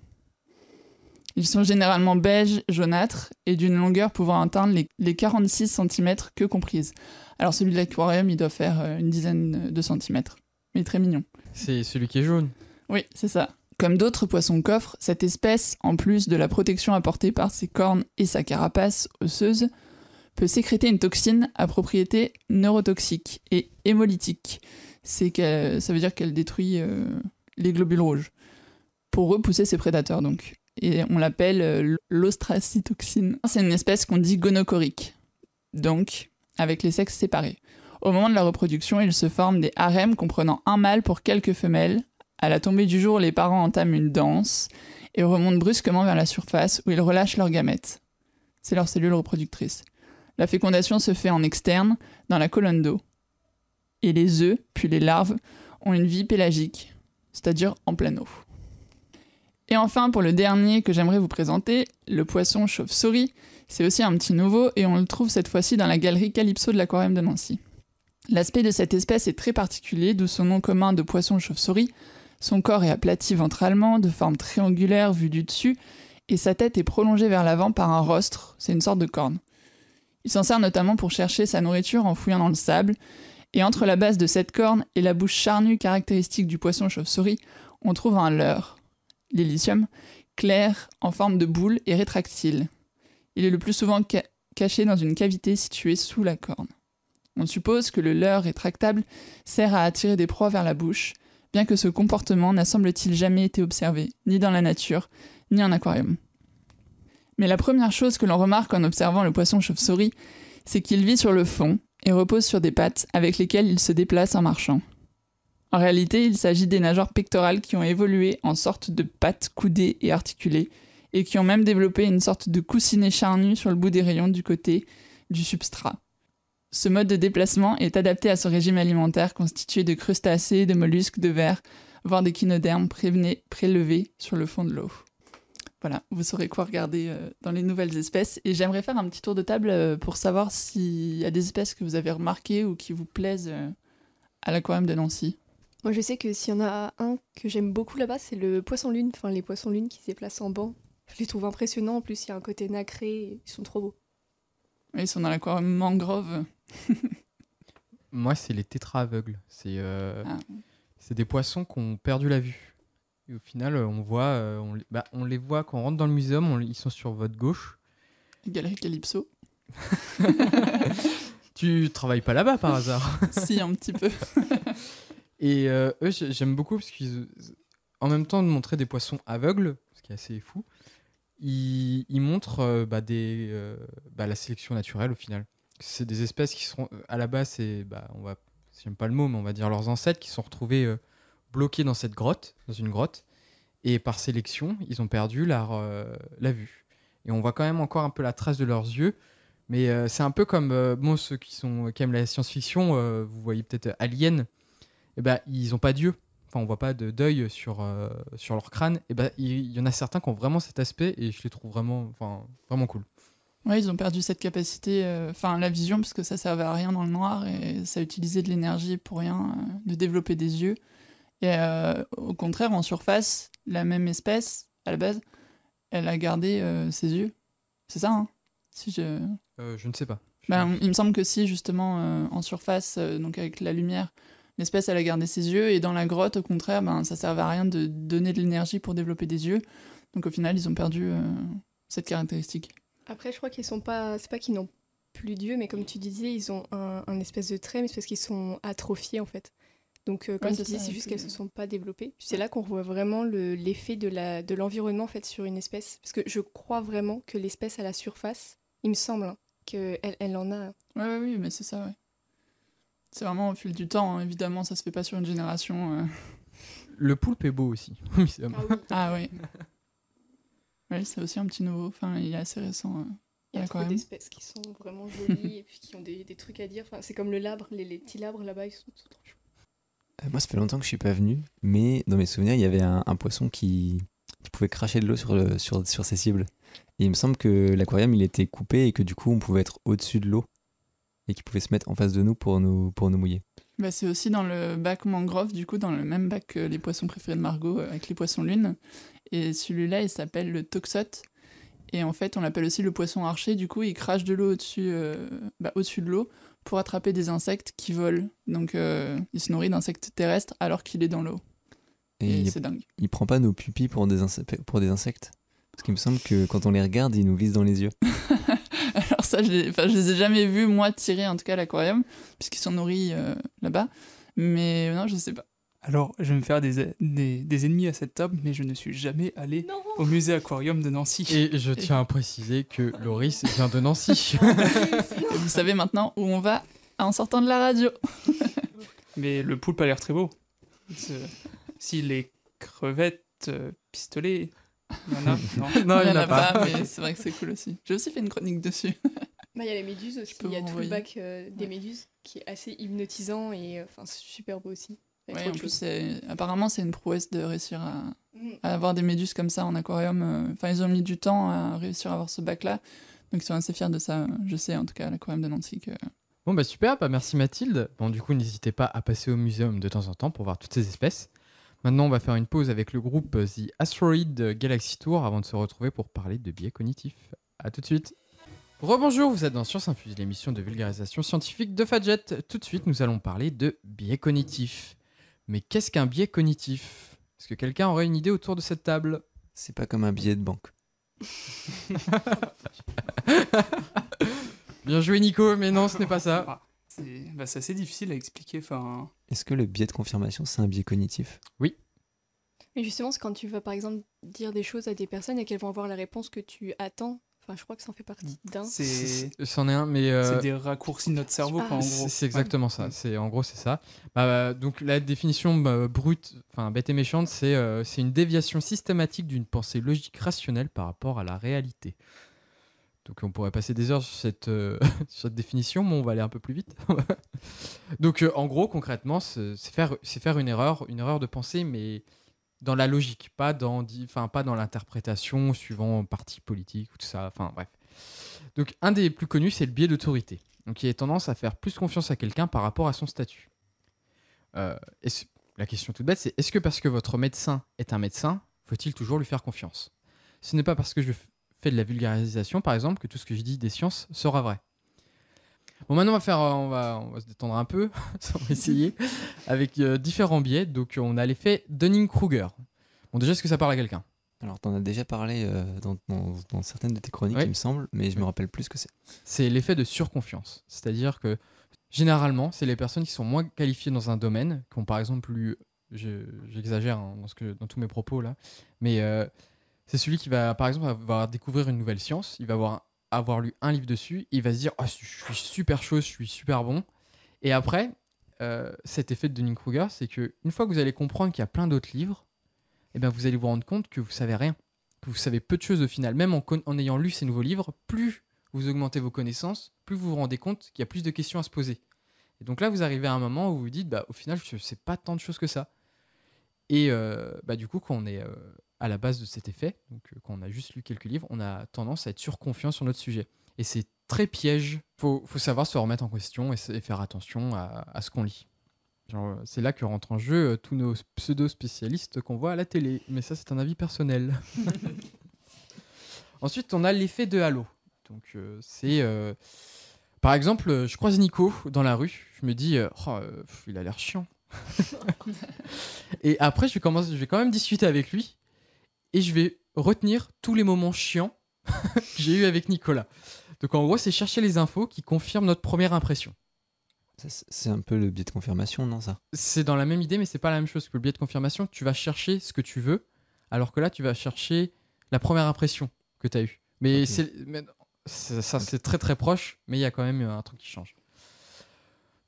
Ils sont généralement beige, jaunâtre et d'une longueur pouvant atteindre les, 46 cm que comprise. Alors celui de l'aquarium, il doit faire euh, une dizaine de centimètres. Mais très mignon. C'est celui qui est jaune. Oui, c'est ça. Comme d'autres poissons coffres, cette espèce, en plus de la protection apportée par ses cornes et sa carapace osseuse, peut sécréter une toxine à propriété neurotoxique et hémolytique. C'est ça veut dire qu'elle détruit euh, les globules rouges. Pour repousser ses prédateurs, donc et on l'appelle euh, l'ostracitoxine. C'est une espèce qu'on dit gonochorique, donc avec les sexes séparés. Au moment de la reproduction, il se forme des harems comprenant un mâle pour quelques femelles. À la tombée du jour, les parents entament une danse et remontent brusquement vers la surface où ils relâchent leurs gamètes. C'est leur cellule reproductrice. La fécondation se fait en externe, dans la colonne d'eau. Et les œufs, puis les larves, ont une vie pélagique, c'est-à-dire en plein eau. Et enfin, pour le dernier que j'aimerais vous présenter, le poisson chauve-souris. C'est aussi un petit nouveau et on le trouve cette fois-ci dans la galerie Calypso de l'aquarium de Nancy. L'aspect de cette espèce est très particulier, d'où son nom commun de poisson chauve-souris. Son corps est aplati ventralement, de forme triangulaire vue du dessus, et sa tête est prolongée vers l'avant par un rostre, c'est une sorte de corne. Il s'en sert notamment pour chercher sa nourriture en fouillant dans le sable, et entre la base de cette corne et la bouche charnue caractéristique du poisson chauve-souris, on trouve un leurre, L'hélicium, clair, en forme de boule et rétractile. Il est le plus souvent caché dans une cavité située sous la corne. On suppose que le leurre rétractable sert à attirer des proies vers la bouche, bien que ce comportement n'a semble-t-il jamais été observé, ni dans la nature, ni en aquarium. Mais la première chose que l'on remarque en observant le poisson chauve-souris, c'est qu'il vit sur le fond et repose sur des pattes avec lesquelles il se déplace en marchant. En réalité, il s'agit des nageoires pectorales qui ont évolué en sorte de pattes coudées et articulées, et qui ont même développé une sorte de coussinet charnu sur le bout des rayons du côté du substrat. Ce mode de déplacement est adapté à ce régime alimentaire constitué de crustacés, de mollusques, de vers, voire d'échinodermes prélevés sur le fond de l'eau. Voilà, vous saurez quoi regarder euh, dans les nouvelles espèces. Et j'aimerais faire un petit tour de table euh, pour savoir s'il y a des espèces que vous avez remarquées ou qui vous plaisent euh, à l'aquarium de Nancy. Moi, je sais que s'il y en a un que j'aime beaucoup là-bas, c'est le poisson lune, enfin les poissons lunes qui se déplacent en banc. Je les trouve impressionnants, en plus il y a un côté nacré, ils sont trop beaux. ils sont dans l'aquarium mangrove. Moi, c'est les tétras aveugles. Euh, ah. C'est des poissons qui ont perdu la vue. Et au final, euh, on voit, euh, bah, on, les voit quand on rentre dans le muséum, ils sont sur votre gauche. Galerie Calypso. tu travailles pas là-bas par hasard Si, un petit peu. Et euh, eux, j'aime beaucoup parce qu'ils, en même temps de montrer des poissons aveugles, ce qui est assez fou, ils, montrent euh, bah, des, euh, bah, la sélection naturelle au final. C'est des espèces qui sont à la base, c'est, bah, on va, j'aime pas le mot, mais on va dire leurs ancêtres qui sont retrouvés bloqués dans cette grotte, dans une grotte, et par sélection, ils ont perdu la vue. Et on voit quand même encore un peu la trace de leurs yeux, mais c'est un peu comme, bon, ceux qui, qui aiment la science-fiction, vous voyez peut-être Alien, eh ben, ils n'ont pas d'yeux. Enfin, on voit pas de deuil sur, euh, sur leur crâne. Et eh ben, il y, en a certains qui ont vraiment cet aspect et je les trouve vraiment, vraiment cool. Ouais, ils ont perdu cette capacité, euh, enfin la vision, parce que ça servait à rien dans le noir et ça utilisait de l'énergie pour rien, euh, de développer des yeux. Et au contraire, en surface, la même espèce, à la base, elle a gardé ses yeux. C'est ça, hein si je... ne sais pas. Ben, il me semble que si, justement, en surface, donc avec la lumière, l'espèce, elle a gardé ses yeux, et dans la grotte, au contraire, ben, ça servait à rien de donner de l'énergie pour développer des yeux. Donc au final, ils ont perdu euh, cette caractéristique. Après, je crois qu'ils sont pas. C'est pas qu'ils n'ont plus d'yeux, mais comme tu disais, ils ont un, espèce de trait, mais c'est parce qu'ils sont atrophiés en fait. Donc, euh, comme tu disais, c'est juste qu'elles ne se sont pas développées. C'est là qu'on voit vraiment l'effet de l'environnement fait sur une espèce. Parce que je crois vraiment que l'espèce à la surface, il me semble, que hein, qu'elle elle en a. Oui, oui, mais c'est ça, ouais. C'est vraiment au fil du temps, hein. évidemment, ça se fait pas sur une génération. Euh. Le poulpe est beau aussi. Ah, ah oui. Oui, c'est aussi un petit nouveau. Enfin, il est assez récent. Euh. Il y a Des d'espèces qui sont vraiment jolies et puis qui ont des, trucs à dire. c'est comme le labre, les, petits labres là-bas, ils sont, trop euh, moi, ça fait longtemps que je suis pas venu, mais dans mes souvenirs, il y avait un, poisson qui, pouvait cracher de l'eau sur, sur, sur ses cibles. Et il me semble que l'aquarium, il était coupé et que du coup, on pouvait être au-dessus de l'eau et qui pouvaient se mettre en face de nous pour nous, pour nous mouiller. Bah, c'est aussi dans le bac mangrove, du coup, dans le même bac que les poissons préférés de Margot euh, avec les poissons lune. Et celui-là, il s'appelle le toxote. Et en fait, on l'appelle aussi le poisson archer. Du coup, il crache de l'eau au-dessus euh, bah, au de l'eau pour attraper des insectes qui volent. Donc, euh, il se nourrit d'insectes terrestres alors qu'il est dans l'eau. Et, c'est dingue. Il prend pas nos pupilles pour des, pour des insectes Parce qu'il me semble que quand on les regarde, ils nous glissent dans les yeux. je les, les ai jamais vus, moi, tirer en tout cas à l'aquarium, puisqu'ils sont nourris euh, là-bas. Mais non, je sais pas. Alors, je vais me faire des, des, des, ennemis à cette table, mais je ne suis jamais allé au musée aquarium de Nancy. Et je tiens à préciser que Loris vient de Nancy. Vous savez maintenant où on va en sortant de la radio. mais le poulpe a l'air très beau. Si les crevettes, euh, pistolets, il Non, il n'y en, a pas, mais c'est vrai que c'est cool aussi. J'ai aussi fait une chronique dessus. Bah, il y a les méduses aussi, il y a tout le bac des méduses qui est assez hypnotisant et euh, enfin super beau aussi. en apparemment, c'est une prouesse de réussir mm. à... avoir des méduses comme ça en aquarium. Euh, enfin, ils ont mis du temps à réussir à avoir ce bac-là. Donc, ils sont assez fiers de ça. Je sais, en tout cas, à l'aquarium de Nancy, que Bon bah super, bah, merci Mathilde. Bon du coup n'hésitez pas à passer au muséum de temps en temps pour voir toutes ces espèces. Maintenant, on va faire une pause avec le groupe euh, The Asteroid Galaxy Tour avant de se retrouver pour parler de biais cognitifs. A tout de suite. Rebonjour, vous êtes dans Science Infuse, l'émission de vulgarisation scientifique de Fadjet. Tout de suite, nous allons parler de biais cognitifs. Mais qu'est-ce qu'un biais cognitif Est-ce que quelqu'un aurait une idée autour de cette table C'est pas comme un billet de banque. Bien joué Nico, mais non, ce n'est pas ça. Ah. Bah, c'est assez difficile à expliquer. Enfin... Est-ce que le biais de confirmation, c'est un biais cognitif Oui. Et justement, c'est quand tu vas par exemple dire des choses à des personnes et qu'elles vont avoir la réponse que tu attends. Enfin, je crois que ça en fait partie mm. d'un. est... un, mais. Euh, c'est des raccourcis de notre cerveau, en gros. C'est exactement ça. Mm. C'est En gros, c'est ça. Bah, donc, la définition bah, brute, enfin, bête et méchante, euh, c'est une déviation systématique d'une pensée logique rationnelle par rapport à la réalité. Donc on pourrait passer des heures sur cette, euh, cette définition, mais on va aller un peu plus vite. Donc euh, en gros, concrètement, c'est faire, une erreur, une erreur de pensée, mais dans la logique, pas dans, pas dans l'interprétation suivant parti politique ou tout ça. Enfin bref. Donc un des plus connus, c'est le biais d'autorité. Donc il y a tendance à faire plus confiance à quelqu'un par rapport à son statut. Euh, la question toute bête, c'est est-ce que parce que votre médecin est un médecin, faut-il toujours lui faire confiance Ce n'est pas parce que je de la vulgarisation, par exemple, que tout ce que je dis des sciences sera vrai. Bon, maintenant, on va, faire, euh, on va, on va se détendre un peu, on va essayer, avec euh, différents biais. Donc, on a l'effet Dunning-Kruger. Bon, déjà, est-ce que ça parle à quelqu'un Alors, t'en as déjà parlé euh, dans, certaines de tes chroniques, il me semble, mais je me rappelle plus ce que c'est. C'est l'effet de surconfiance. C'est-à-dire que, généralement, c'est les personnes qui sont moins qualifiées dans un domaine, qui ont par exemple plus... j'exagère hein, dans, tous mes propos là, mais. C'est celui qui va, par exemple, avoir découvrir une nouvelle science, il va avoir, avoir lu un livre dessus, il va se dire oh, je suis super chaud, je suis super bon. Et après, euh, cet effet de Dunning-Kruger, c'est que une fois que vous allez comprendre qu'il y a plein d'autres livres, eh ben, vous allez vous rendre compte que vous savez rien, que vous savez peu de choses au final. Même en, ayant lu ces nouveaux livres, plus vous augmentez vos connaissances, plus vous vous rendez compte qu'il y a plus de questions à se poser. Et donc là, vous arrivez à un moment où vous vous dites, bah, au final, je ne sais pas tant de choses que ça. Et euh, bah, du coup, quand on est euh, à la base de cet effet, donc euh, quand on a juste lu quelques livres, on a tendance à être surconfiant sur notre sujet. Et c'est très piège. Faut, faut savoir se remettre en question et, faire attention à, ce qu'on lit. C'est là que rentrent en jeu tous nos pseudo-spécialistes qu'on voit à la télé. Mais ça, c'est un avis personnel. Ensuite, on a l'effet de halo. Donc, c'est. Par exemple, je croise Nico dans la rue. Je me dis, oh, il a l'air chiant et après, je vais, je vais quand même discuter avec lui et je vais retenir tous les moments chiants que j'ai eu avec Nicolas. Donc en gros, c'est chercher les infos qui confirment notre première impression. C'est un peu le biais de confirmation, non ça C'est dans la même idée, mais c'est pas la même chose que le biais de confirmation. Tu vas chercher ce que tu veux, alors que là, tu vas chercher la première impression que tu as eue. Mais ça, c'est très très proche, mais il y a quand même un truc qui change.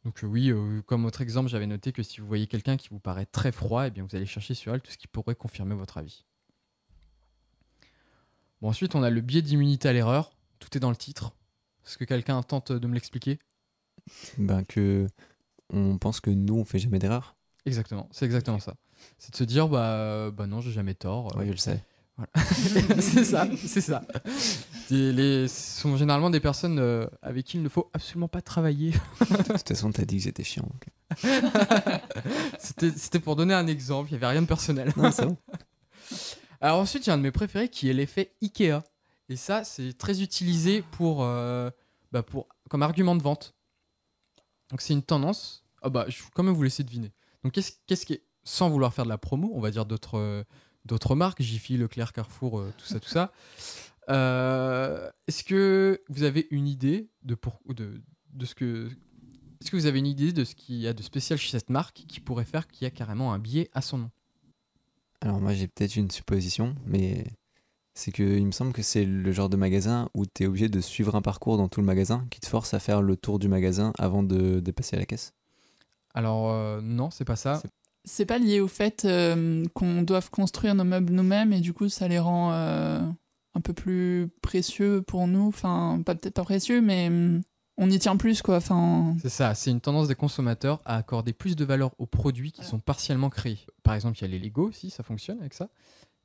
Donc euh, oui, euh, comme autre exemple, j'avais noté que si vous voyez quelqu'un qui vous paraît très froid, eh bien vous allez chercher sur elle tout ce qui pourrait confirmer votre avis. Bon, ensuite, on a le biais d'immunité à l'erreur. Tout est dans le titre. Est-ce que quelqu'un tente de me l'expliquer Ben que on pense que nous, on fait jamais d'erreur. Exactement, c'est exactement ça. C'est de se dire, bah, euh, bah non, j'ai jamais tort. Oui, je le sais. c'est ça, c'est ça sont généralement des personnes euh, avec qui il ne faut absolument pas travailler. de toute façon, t'as dit que c'était chiant. C'était pour donner un exemple, il n'y avait rien de personnel. Alors ensuite, il y a un de mes préférés qui est l'effet Ikea. Et ça, c'est très utilisé pour, euh, bah, pour, comme argument de vente. Donc c'est une tendance. Ah bah, je vais quand même vous laisser deviner. Donc qu'est-ce qu'est-ce qui sans vouloir faire de la promo, on va dire d'autres euh, d'autres marques, Jiffy, Leclerc, Carrefour, tout ça, tout ça. Euh, est-ce que vous avez une idée de, pour, de, ce que. ce que vous avez une idée de ce qu'il y a de spécial chez cette marque qui pourrait faire qu'il y a carrément un billet à son nom Alors, moi, j'ai peut-être une supposition, mais c'est qu'il me semble que c'est le genre de magasin où tu es obligé de suivre un parcours dans tout le magasin qui te force à faire le tour du magasin avant de, dépasser à la caisse. Alors, euh, non, c'est pas ça. C'est pas lié au fait euh, qu'on doive construire nos meubles nous-mêmes et du coup ça les rend un peu plus précieux pour nous. Enfin, pas peut-être pas précieux, mais mm, on y tient plus, quoi. Enfin... C'est ça, c'est une tendance des consommateurs à accorder plus de valeur aux produits qui sont partiellement créés. Par exemple, il y a les Lego aussi, ça fonctionne avec ça.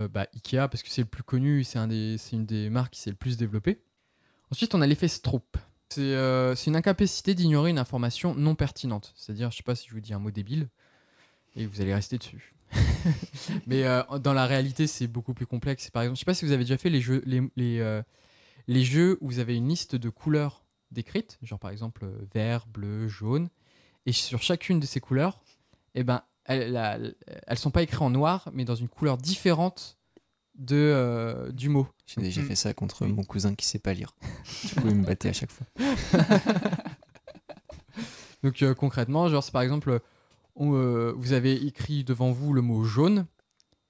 Euh, bah, Ikea, parce que c'est le plus connu, c'est un une des marques qui s'est le plus développée. Ensuite, on a l'effet Stroop. Euh, c'est une incapacité d'ignorer une information non pertinente. C'est-à-dire, je sais pas si je vous dis un mot débile, et vous allez rester dessus. mais euh, dans la réalité, c'est beaucoup plus complexe. Par exemple, je sais pas si vous avez déjà fait les jeux, les, euh, les, jeux où vous avez une liste de couleurs décrites, genre par exemple vert, bleu, jaune, et sur chacune de ces couleurs, eh ben, elles, ne elles sont pas écrites en noir, mais dans une couleur différente de, euh, du mot. J'ai déjà mm. fait ça contre mon cousin qui sait pas lire. du coup, il me battait à chaque fois. Donc concrètement, genre c'est par exemple euh, vous avez écrit devant vous le mot jaune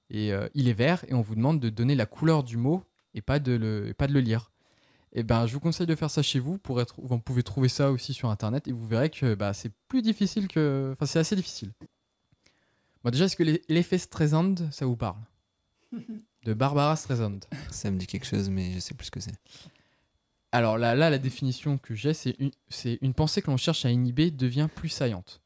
et euh, il est vert et on vous demande de donner la couleur du mot et pas de le, pas de le lire. Et eh ben, je vous conseille de faire ça chez vous. Pour être, vous pouvez trouver ça aussi sur internet et vous verrez que bah, c'est plus difficile que. Enfin, c'est assez difficile. Moi déjà, est-ce que l'effet Streisand, ça vous parle De Barbara Streisand. Ça me dit quelque chose, mais je sais plus ce que c'est. Alors là, là, la définition que j'ai, c'est une, une pensée que l'on cherche à inhiber devient plus saillante.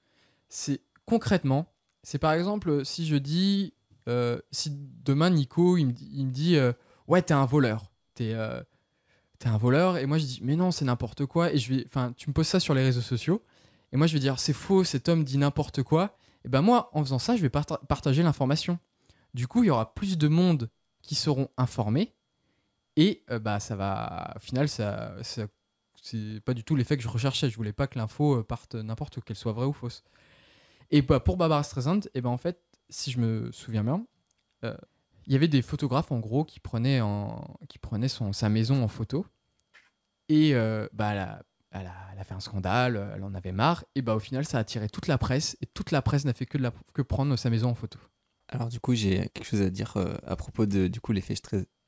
C'est concrètement, c'est par exemple euh, si je dis, euh, si demain Nico, il me, dit, euh, ouais, t'es un voleur, t'es euh, un voleur, et moi je dis, mais non, c'est n'importe quoi, et je vais, enfin, tu me poses ça sur les réseaux sociaux, et moi je vais dire, c'est faux, cet homme dit n'importe quoi, et ben moi, en faisant ça, je vais partager l'information. Du coup, il y aura plus de monde qui seront informés, et bah ça va, au final, ça, c'est pas du tout l'effet que je recherchais. Je voulais pas que l'info parte n'importe où, qu'elle soit vraie ou fausse. Et bah, pour Barbara Streisand, et eh ben en fait, si je me souviens bien, euh, il y avait des photographes en gros qui prenaient, qui prenaient sa maison en photo. Et euh, bah, elle a, fait un scandale, elle en avait marre. Et bah, au final, ça a attiré toute la presse. Et toute la presse n'a fait que, de la, que prendre sa maison en photo. Alors du coup, j'ai quelque chose à dire euh, à propos de, du coup l'effet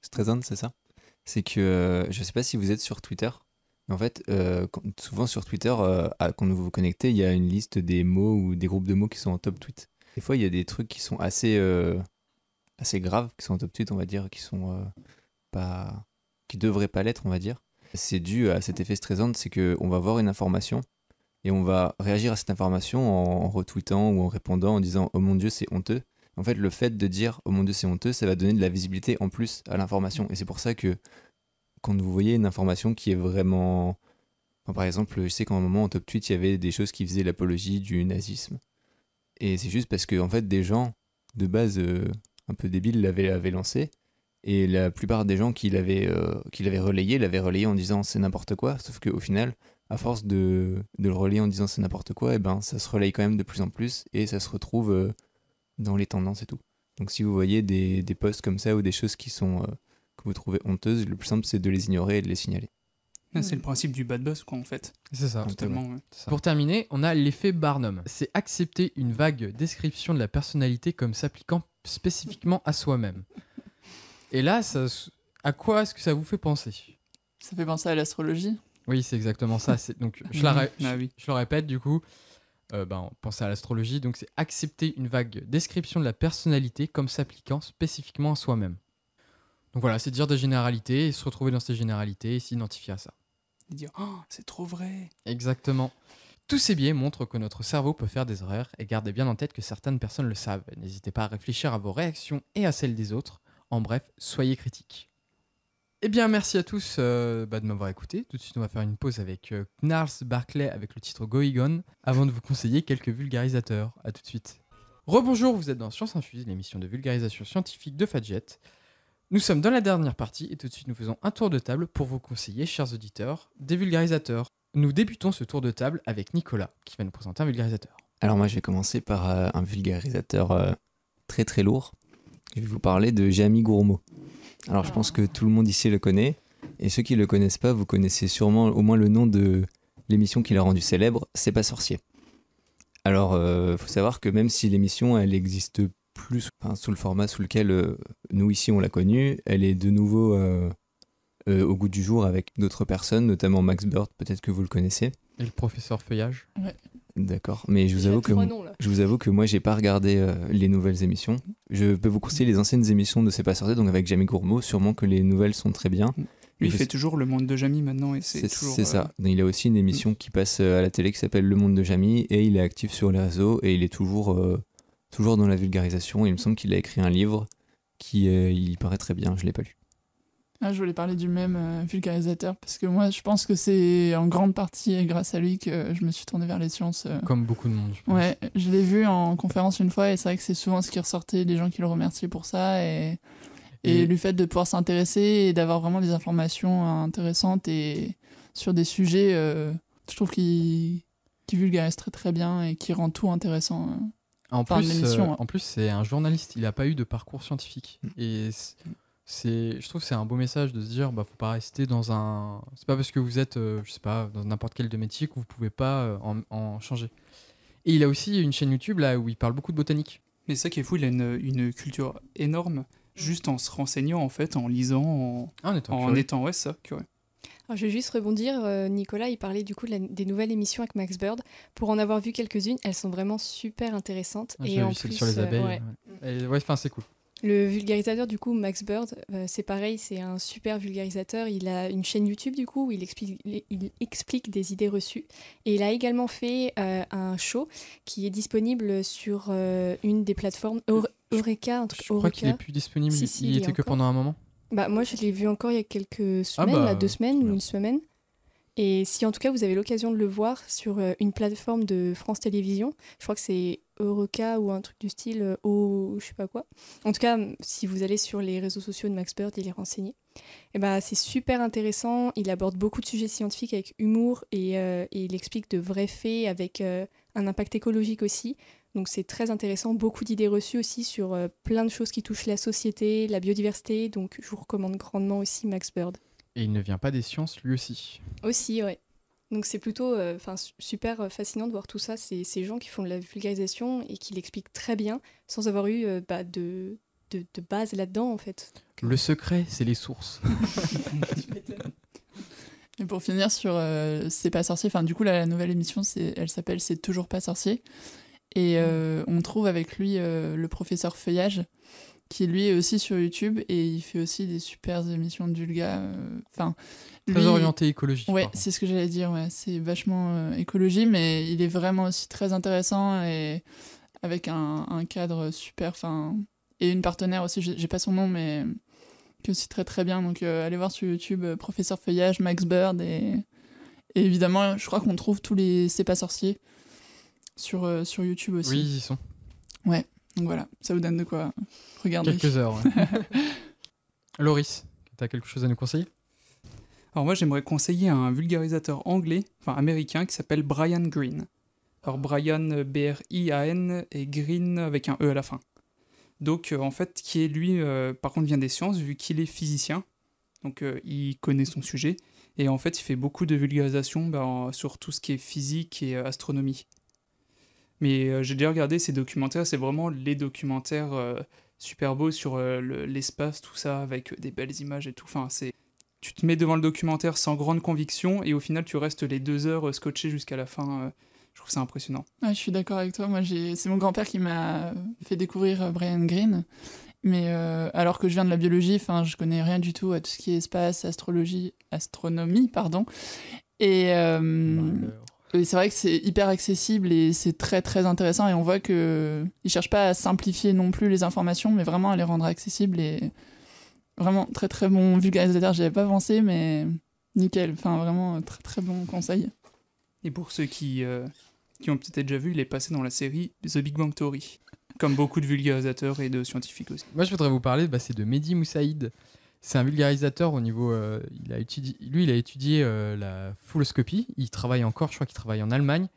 Streisand, c'est ça C'est que je sais pas si vous êtes sur Twitter, en fait, euh, souvent sur Twitter, euh, quand vous vous connectez, il y a une liste des mots ou des groupes de mots qui sont en top tweet. Des fois, il y a des trucs qui sont assez, euh, assez graves, qui sont en top tweet, on va dire, qui sont pas. qui devraient pas l'être, on va dire. C'est dû à cet effet stressant, c'est qu'on va voir une information et on va réagir à cette information en, en retweetant ou en répondant en disant Oh mon dieu, c'est honteux. En fait, le fait de dire Oh mon dieu, c'est honteux, ça va donner de la visibilité en plus à l'information. Et c'est pour ça que quand vous voyez une information qui est vraiment. par exemple, je sais qu'à un moment, en top tweet, il y avait des choses qui faisaient l'apologie du nazisme. Et c'est juste parce que, en fait, des gens de base euh, un peu débiles l'avaient, lancé. Et la plupart des gens euh, qui l'avaient, relayé l'avaient relayé en disant c'est n'importe quoi. Sauf qu'au final, à force de, de, le relayer en disant c'est n'importe quoi, et eh ben, ça se relaye quand même de plus en plus et ça se retrouve euh, dans les tendances et tout. Donc si vous voyez des, des posts comme ça ou des choses qui sont que vous trouvez honteuses, le plus simple c'est de les ignorer et de les signaler. Ah, c'est hmm. le principe du bad buzz, quoi, en fait. C'est ça. Totalement, Pour terminer, on a l'effet Barnum. C'est accepter une vague description de la personnalité comme s'appliquant spécifiquement à soi-même. Et là, ça, à quoi est-ce que ça vous fait penser Ça fait penser à l'astrologie Oui, c'est exactement ça. Donc, ah je, le répète, du coup, euh, ben, penser à l'astrologie, donc c'est accepter une vague description de la personnalité comme s'appliquant spécifiquement à soi-même. Donc voilà, c'est dire des généralités et se retrouver dans ces généralités et s'identifier à ça. Et dire oh, c'est trop vrai. Exactement. Tous ces biais montrent que notre cerveau peut faire des erreurs et gardez bien en tête que certaines personnes le savent. N'hésitez pas à réfléchir à vos réactions et à celles des autres. En bref, soyez critiques. Eh bien, merci à tous euh, bah, de m'avoir écouté. Tout de suite, on va faire une pause avec euh, Knarls Barclay avec le titre Goigon avant de vous conseiller quelques vulgarisateurs. A tout de suite. Rebonjour, vous êtes dans Science Infuse, l'émission de vulgarisation scientifique de Fadjet. Nous sommes dans la dernière partie et tout de suite nous faisons un tour de table pour vous conseiller, chers auditeurs, des vulgarisateurs. Nous débutons ce tour de table avec Nicolas qui va nous présenter un vulgarisateur. Alors moi je vais commencer par euh, un vulgarisateur euh, très très lourd. Je vais vous parler de Jamie Gourmaud. Alors je pense que tout le monde ici le connaît et ceux qui ne le connaissent pas, vous connaissez sûrement au moins le nom de l'émission qui l'a rendu célèbre, C'est pas sorcier. Alors, il euh, faut savoir que même si l'émission, elle existe plus sous le format sous lequel euh, nous ici on l'a connue. Elle est de nouveau euh, euh, au goût du jour avec d'autres personnes, notamment Max Bird, peut-être que vous le connaissez. Et le professeur Feuillage. D'accord, mais je vous, avoue que, je vous avoue que moi j'ai pas regardé les nouvelles émissions. Je peux vous conseiller les anciennes émissions de C'est pas sorti, donc avec Jamie Gourmaud, sûrement que les nouvelles sont très bien. il fait toujours Le Monde de Jamie maintenant et c'est C'est ça. Il a aussi une émission qui passe à la télé qui s'appelle Le Monde de Jamie et il est actif sur les réseaux et il est toujours toujours dans la vulgarisation. Il me semble qu'il a écrit un livre qui euh, il paraît très bien, je ne l'ai pas lu. Ah, je voulais parler du même euh, vulgarisateur parce que moi je pense que c'est en grande partie grâce à lui que je me suis tourné vers les sciences. Euh. Comme beaucoup de monde. Je Ouais, je l'ai vu en conférence une fois et c'est vrai que c'est souvent ce qui ressortait, les gens qui le remerciaient pour ça et, et, le fait de pouvoir s'intéresser et d'avoir vraiment des informations intéressantes et sur des sujets, je trouve qu'il vulgarise très très bien et qui rend tout intéressant. En plus, euh, hein. en plus, c'est un journaliste. Il n'a pas eu de parcours scientifique. Mm. Et c'est, je trouve, c'est un beau message de se dire, bah, faut pas rester dans un. C'est pas parce que vous êtes, euh, je sais pas, dans n'importe quel de métier que vous pouvez pas euh, en, changer. Et il a aussi une chaîne YouTube là où il parle beaucoup de botanique. Mais ça qui est fou, il a une, culture énorme, juste en se renseignant en fait, en lisant, en, ah, étant, en ouais ça, curieux je vais juste rebondir. Euh, Nicolas, il parlait du coup des nouvelles émissions avec Max Bird. Pour en avoir vu quelques-unes, elles sont vraiment super intéressantes. Ah, et en vu plus, sur les euh, abeilles. ouais, c'est cool. Le vulgarisateur du coup, Max Bird, euh, c'est pareil, c'est un super vulgarisateur. Il a une chaîne YouTube du coup où il explique, il explique des idées reçues. Et il a également fait un show qui est disponible sur une des plateformes Eureka. Je, je crois qu'il n'est plus disponible. il, il, était que pendant un moment. Bah, moi, je l'ai vu encore il y a quelques ah semaines, bah, deux semaines ou une semaine. Et si en tout cas vous avez l'occasion de le voir sur euh, une plateforme de France Télévisions, je crois que c'est Eureka ou un truc du style ou euh, je sais pas quoi. En tout cas, si vous allez sur les réseaux sociaux de Max Bird, il est renseigné. Et eh bah, c'est super intéressant, il aborde beaucoup de sujets scientifiques avec humour et, euh, il explique de vrais faits avec un impact écologique aussi. Donc c'est très intéressant, beaucoup d'idées reçues aussi sur euh, plein de choses qui touchent la société, la biodiversité, donc je vous recommande grandement aussi Max Bird. Et il ne vient pas des sciences lui aussi Aussi, ouais. Donc c'est plutôt euh, enfin super euh, fascinant de voir tout ça, ces, ces gens qui font de la vulgarisation et qui l'expliquent très bien sans avoir eu bah, de, de, base là-dedans en fait. Le secret, c'est les sources. et pour finir sur C'est pas sorcier, enfin du coup la nouvelle émission, elle s'appelle C'est toujours pas sorcier. Et mm. euh, on trouve avec lui euh, le professeur Feuillage, qui lui est aussi sur YouTube et il fait aussi des super émissions de Dulga. Euh, enfin, très orienté écologique Ouais, c'est ce que j'allais dire. Ouais, c'est vachement écologie, mais il est vraiment aussi très intéressant et avec un, cadre super. et une partenaire aussi. J'ai pas son nom, mais qui est aussi très très bien. Donc allez voir sur YouTube professeur Feuillage, Max Bird et, et évidemment, je crois qu'on trouve tous les c'est pas sorcier sur, euh, sur YouTube aussi. Oui, ils y sont. Ouais, donc voilà, ça vous donne de quoi regarder. Quelques heures. Loris, tu as quelque chose à nous conseiller Alors moi j'aimerais conseiller un vulgarisateur anglais, enfin américain, qui s'appelle Brian Green. Alors Brian, euh, B-R-I-A-N, et Green avec un E à la fin. Donc euh, en fait, qui est lui, par contre, vient des sciences, vu qu'il est physicien, donc il connaît son sujet, et en fait il fait beaucoup de vulgarisation bah, sur tout ce qui est physique et astronomie. Mais euh, j'ai déjà regardé ces documentaires, c'est vraiment les documentaires euh, super beaux sur euh, l'espace, tout ça, avec des belles images et tout. Enfin, c'est. Tu te mets devant le documentaire sans grande conviction et au final tu restes les deux heures scotché jusqu'à la fin. je trouve ça impressionnant. je suis d'accord avec toi. Moi, c'est mon grand-père qui m'a fait découvrir Brian Greene. Mais alors que je viens de la biologie, enfin, je connais rien du tout à tout ce qui est espace, astrologie, astronomie, pardon. Et c'est vrai que c'est hyper accessible et c'est très très intéressant et on voit que ne euh, cherchent pas à simplifier non plus les informations mais vraiment à les rendre accessibles et vraiment très très bon vulgarisateur J'avais pas avancé mais nickel enfin vraiment euh, très très bon conseil et pour ceux qui euh, qui ont peut-être déjà vu il est passé dans la série The Big Bang Theory comme beaucoup de vulgarisateurs et de scientifiques aussi moi je voudrais vous parler bah, c'est de Mehdi Moussaïd c'est un vulgarisateur au niveau. Euh, il a lui, il a étudié euh, la fulloscopie. Il travaille encore, je crois qu'il travaille en Allemagne.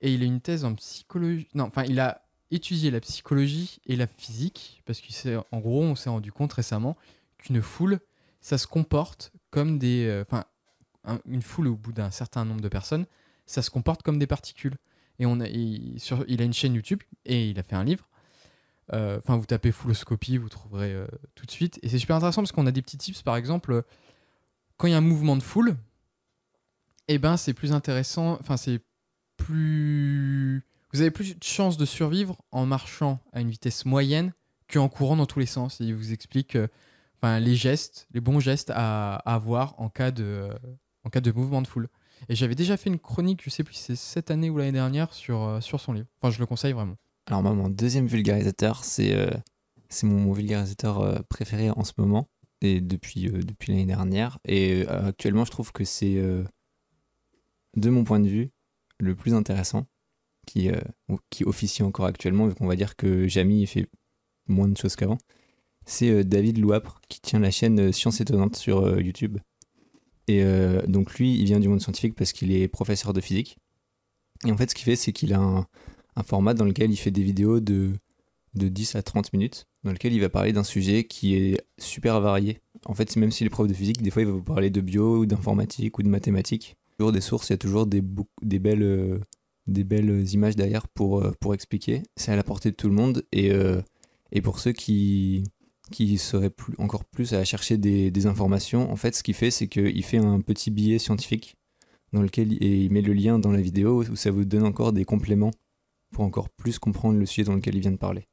Et il a une thèse en psychologie. Non, enfin, il a étudié la psychologie et la physique. Parce qu'en gros, on s'est rendu compte récemment qu'une foule, ça se comporte comme des. Euh, enfin, une foule au bout d'un certain nombre de personnes, ça se comporte comme des particules. Et, on il a une chaîne YouTube et il a fait un livre euh, enfin, vous tapez Fulloscopie, vous trouverez euh, tout de suite. Et c'est super intéressant parce qu'on a des petits tips, par exemple, euh, quand il y a un mouvement de foule, eh ben c'est plus intéressant, enfin c'est plus... Vous avez plus de chances de survivre en marchant à une vitesse moyenne qu'en courant dans tous les sens. Et il vous explique enfin, les gestes, les bons gestes à, avoir en cas, de, en cas de mouvement de foule. Et j'avais déjà fait une chronique, je sais plus si c'est cette année ou l'année dernière, sur, sur son livre. Enfin, je le conseille vraiment. Alors moi, mon deuxième vulgarisateur, c'est euh, mon, vulgarisateur euh, préféré en ce moment et depuis euh, depuis l'année dernière. Et actuellement, je trouve que c'est de mon point de vue le plus intéressant qui qui officie encore actuellement, vu qu'on va dire que Jamy fait moins de choses qu'avant. C'est David Louapre qui tient la chaîne Science étonnante sur YouTube. Et donc lui, il vient du monde scientifique parce qu'il est professeur de physique. Et en fait, ce qu'il fait, c'est qu'il a un un format dans lequel il fait des vidéos de, de 10 à 30 minutes, dans lequel il va parler d'un sujet qui est super varié. En fait, même si est prof de physique, des fois, il va vous parler de bio ou d'informatique ou de mathématiques. Toujours des sources, il y a toujours des, des belles... Euh, des belles images derrière pour, euh, pour expliquer. C'est à la portée de tout le monde. Et, euh, et pour ceux qui, qui seraient plus, encore plus à chercher des, informations, en fait, ce qu'il fait, c'est qu'il fait un petit billet scientifique dans lequel il met le lien dans la vidéo où ça vous donne encore des compléments encore plus comprendre le sujet dans lequel il vient de parler.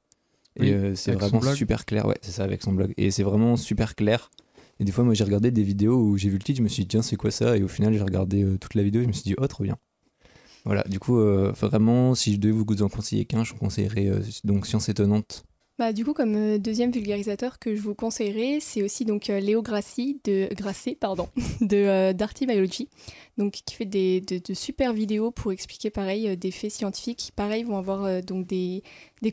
et euh, c'est vraiment super clair, ouais, c'est ça avec son blog. Et c'est vraiment super clair. Et des fois, moi, j'ai regardé des vidéos où j'ai vu le titre, je me suis dit, tiens, c'est quoi ça Et au final, j'ai regardé euh, toute la vidéo, je me suis dit, oh, trop bien. Voilà, du coup, euh, vraiment, si je devais vous en conseiller qu'un, je conseillerais donc Science Étonnante bah, du coup, comme euh, deuxième vulgarisateur que je vous conseillerais, c'est aussi donc euh, Léo de Grasset, pardon, de euh, Darty Biology, donc qui fait de, super vidéos pour expliquer pareil des faits scientifiques qui pareil vont avoir donc des,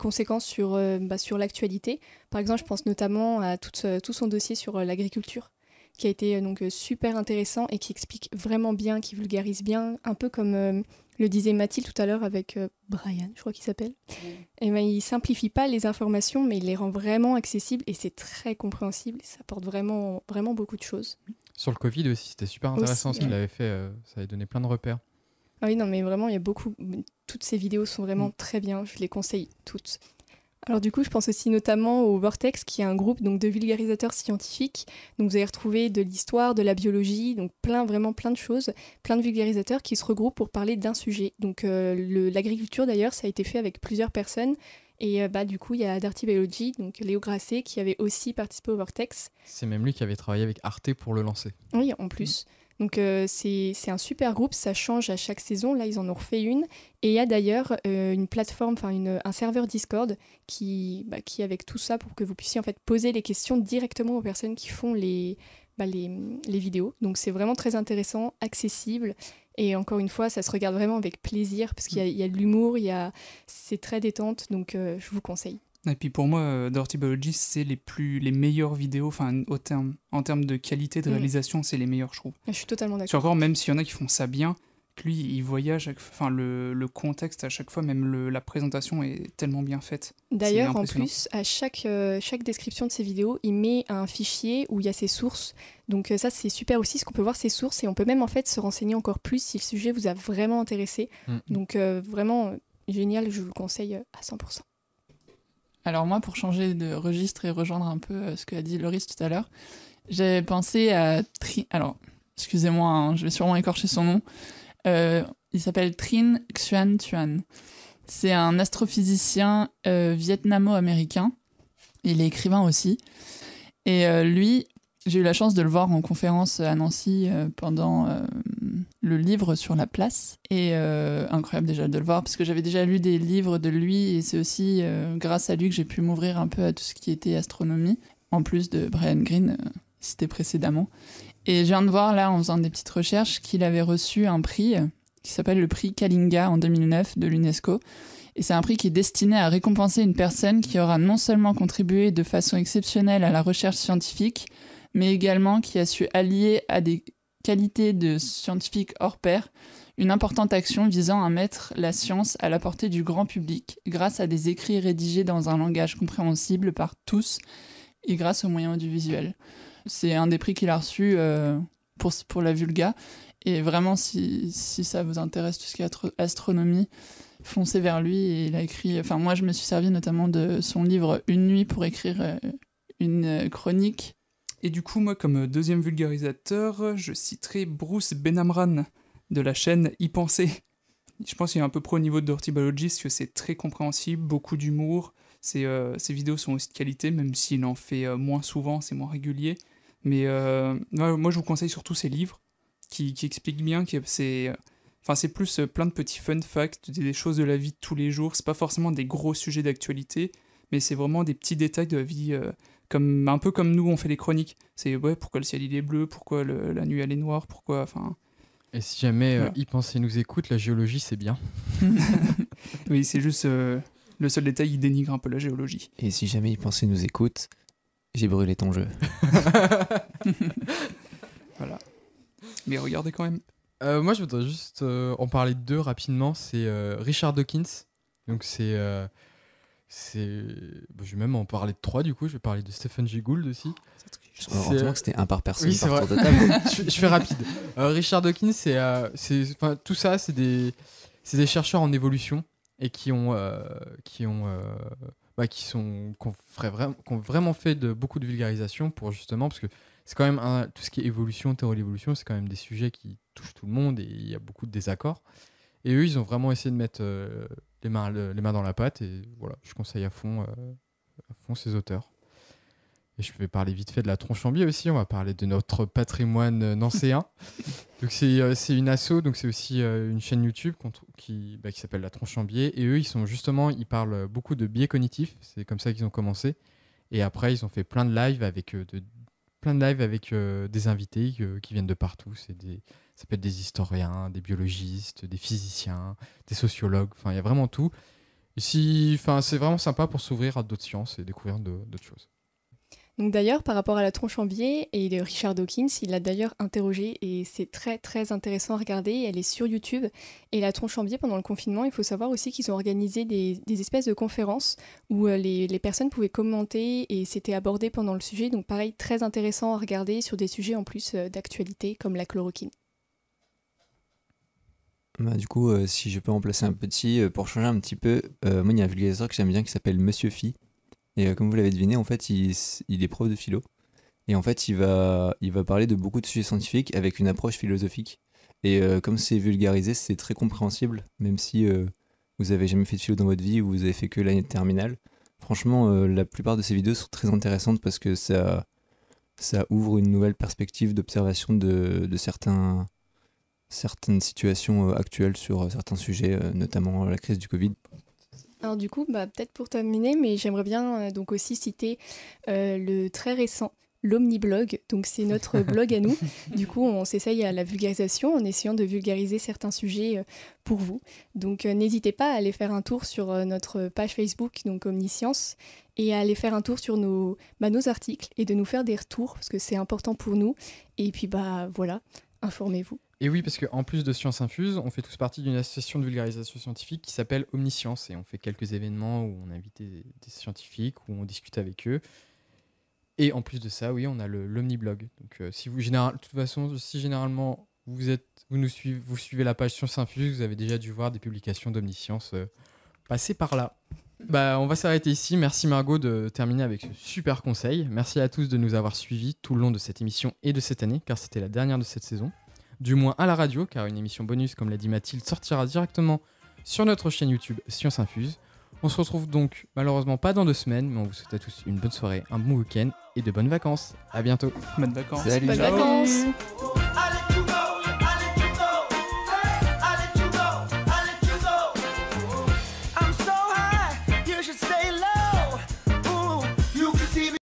conséquences sur bah, sur l'actualité. Par exemple, je pense notamment à tout, tout son dossier sur l'agriculture qui a été donc super intéressant et qui explique vraiment bien, qui vulgarise bien, un peu comme le disait Mathilde tout à l'heure avec euh, Brian, je crois qu'il s'appelle. Et eh ben, il simplifie pas les informations, mais il les rend vraiment accessibles et c'est très compréhensible. ça apporte vraiment, vraiment beaucoup de choses. Sur le Covid aussi, c'était super intéressant ce qu'il avait fait. Euh, ça avait donné plein de repères. Ah oui, non, mais vraiment, il y a beaucoup. Toutes ces vidéos sont vraiment mm. très bien. Je les conseille toutes. Alors du coup, je pense aussi notamment au Vortex, qui est un groupe de vulgarisateurs scientifiques. Donc vous allez retrouver de l'histoire, de la biologie, donc plein vraiment plein de choses, plein de vulgarisateurs qui se regroupent pour parler d'un sujet. Donc euh, l'agriculture d'ailleurs, ça a été fait avec plusieurs personnes. Et euh, bah du coup, il y a Darty Biology, donc Léo Grasset, qui avait aussi participé au Vortex. C'est même lui qui avait travaillé avec Arte pour le lancer. Oui, en plus. Mm. Donc euh, c'est un super groupe, ça change à chaque saison. Là, ils en ont refait une. Et il y a d'ailleurs euh, une plateforme, enfin un serveur Discord qui, bah, qui est avec tout ça pour que vous puissiez en fait poser les questions directement aux personnes qui font les, bah, les, les vidéos. Donc c'est vraiment très intéressant, accessible. Et encore une fois, ça se regarde vraiment avec plaisir parce qu'il y, mm. y, a de l'humour, c'est très détente. Donc euh, je vous conseille. Et puis pour moi, euh, Dirty Biology, c'est les, plus, les meilleures vidéos, enfin au terme, en termes de qualité de mm. réalisation, c'est les meilleures, je trouve. Ah, je suis totalement d'accord. Encore, même s'il y en a qui font ça bien, lui, il voyage, enfin le, contexte à chaque fois, même la présentation est tellement bien faite. D'ailleurs, en plus, à chaque, euh, chaque description de ses vidéos, il met un fichier où il y a ses sources. Donc euh, ça, c'est super aussi, ce qu'on peut voir ses sources et on peut même en fait se renseigner encore plus si le sujet vous a vraiment intéressé. Mm. Donc vraiment génial, je vous le conseille à 100%. Alors moi, pour changer de registre et rejoindre un peu euh, ce a dit Loris tout à l'heure, j'ai pensé à Trin. Alors, excusez-moi, hein, je vais sûrement écorcher son nom. Euh, il s'appelle Trin Xuan Tuan. C'est un astrophysicien euh, vietnamo-américain. Il est écrivain aussi. Et lui, j'ai eu la chance de le voir en conférence euh, à Nancy euh, pendant euh, le livre sur la place. Et incroyable déjà de le voir, parce que j'avais déjà lu des livres de lui, et c'est aussi grâce à lui que j'ai pu m'ouvrir un peu à tout ce qui était astronomie, en plus de Brian Greene, cité précédemment. Et je viens de voir là, en faisant des petites recherches, qu'il avait reçu un prix qui s'appelle le prix Kalinga en 2009 de l'UNESCO. Et c'est un prix qui est destiné à récompenser une personne qui aura non seulement contribué de façon exceptionnelle à la recherche scientifique, mais également qui a su allier à des qualités de scientifique hors pair une importante action visant à mettre la science à la portée du grand public grâce à des écrits rédigés dans un langage compréhensible par tous et grâce aux moyens audiovisuels. C'est un des prix qu'il a reçu euh, pour, pour la Vulga. Et vraiment, si, si ça vous intéresse tout ce qui est astronomie, foncez vers lui. Et il a écrit. Enfin, moi, je me suis servi notamment de son livre Une nuit pour écrire euh, une euh, chronique et du coup, moi, comme deuxième vulgarisateur, je citerai Bruce Benamran de la chaîne Y Penser. Je pense qu'il est un peu pro au niveau de Dirty parce que c'est très compréhensible, beaucoup d'humour. Euh, ses, vidéos sont aussi de qualité, même s'il en fait euh, moins souvent, c'est moins régulier. Mais euh, moi, je vous conseille surtout ses livres, qui, expliquent bien que c'est... Enfin, c'est plus plein de petits fun facts, des choses de la vie de tous les jours. C'est pas forcément des gros sujets d'actualité, mais c'est vraiment des petits détails de la vie, comme un peu comme nous on fait des chroniques. C'est ouais, pourquoi le ciel il est bleu, pourquoi la nuit elle est noire, pourquoi enfin. Et si jamais euh, ils pensaient nous écoute, la géologie c'est bien. oui, c'est juste euh, le seul détail il dénigre un peu la géologie. Et si jamais y pensaient nous écoute, j'ai brûlé ton jeu. voilà. Mais regardez quand même. Euh, moi je voudrais juste en parler deux rapidement. C'est Richard Dawkins. Donc c'est c'est. Bah, je vais même en parler de trois du coup. Je vais parler de Stephen G. Gould aussi. c'est que c'était un par personne. je, fais rapide. Euh, Richard Dawkins, euh, c'est, enfin, tout ça, c'est des, c'est des chercheurs en évolution et qui ont, euh, qui ont, bah, qui sont, ferait vraiment, vraiment fait de beaucoup de vulgarisation pour justement parce que c'est quand même tout ce qui est évolution, théorie de l'évolution, c'est quand même des sujets qui touchent tout le monde et il y a beaucoup de désaccords. Et eux, ils ont vraiment essayé de mettre les mains, les mains dans la pâte. Et voilà, je conseille euh, à fond, ces auteurs. Et je vais parler vite fait de la tronche en biais aussi. On va parler de notre patrimoine euh, nancéen. donc euh, c'est une asso, donc c'est aussi une chaîne YouTube qui, bah, qui s'appelle la tronche en biais. Et eux, ils sont justement, ils parlent beaucoup de biais cognitifs. C'est comme ça qu'ils ont commencé. Et après, ils ont fait plein de lives avec de, plein de lives avec des invités qui viennent de partout. C'est des ça peut être des historiens, des biologistes, des physiciens, des sociologues. Enfin, il y a vraiment tout. Ici, enfin, c'est vraiment sympa pour s'ouvrir à d'autres sciences et découvrir d'autres choses. Donc d'ailleurs, par rapport à la tronche en biais et de Richard Dawkins, il l'a d'ailleurs interrogé. et c'est très très intéressant à regarder. Elle est sur YouTube et la tronche en biais pendant le confinement, il faut savoir aussi qu'ils ont organisé des, espèces de conférences où euh, les, les personnes pouvaient commenter et c'était abordé pendant le sujet. Donc pareil, très intéressant à regarder sur des sujets en plus euh, d'actualité comme la chloroquine. Bah, du coup, euh, si je peux remplacer un petit, euh, pour changer un petit peu, euh, moi il y a un vulgarisateur que j'aime bien qui s'appelle Monsieur Phi. Et comme vous l'avez deviné, en fait, il, est prof de philo. Et en fait, il va, il va parler de beaucoup de sujets scientifiques avec une approche philosophique. Et comme c'est vulgarisé, c'est très compréhensible, même si vous avez jamais fait de philo dans votre vie ou vous avez fait que l'année de terminale. Franchement, la plupart de ces vidéos sont très intéressantes parce que ça, ça ouvre une nouvelle perspective d'observation de certains certaines situations euh, actuelles sur euh, certains sujets, euh, notamment la crise du Covid alors du coup, bah, peut-être pour terminer, mais j'aimerais bien donc aussi citer le très récent l'omniblog. Donc c'est notre blog à nous. Du coup, on s'essaye à la vulgarisation en essayant de vulgariser certains sujets pour vous. Donc n'hésitez pas à aller faire un tour sur notre page Facebook, donc Omniscience, et à aller faire un tour sur bah, nos, articles et de nous faire des retours, parce que c'est important pour nous. Et puis, bah voilà, informez-vous. Et oui, parce qu'en plus de Science Infuse, on fait tous partie d'une association de vulgarisation scientifique qui s'appelle Omniscience. Et on fait quelques événements où on invite des, scientifiques, où on discute avec eux. Et en plus de ça, oui, on a l'Omniblog. Donc, euh, si vous, de toute façon, si généralement vous, êtes, vous, nous suivez, vous suivez la page Science Infuse, vous avez déjà dû voir des publications d'Omniscience euh, passer par là. Bah, on va s'arrêter ici. Merci Margot de terminer avec ce super conseil. Merci à tous de nous avoir suivis tout le long de cette émission et de cette année, car c'était la dernière de cette saison du moins à la radio, car une émission bonus, comme l'a dit Mathilde, sortira directement sur notre chaîne YouTube Science Infuse. On se retrouve donc malheureusement pas dans deux semaines, mais on vous souhaite à tous une bonne soirée, un bon week-end et de bonnes vacances. À bientôt. Bonnes vacances. Salut. vacances.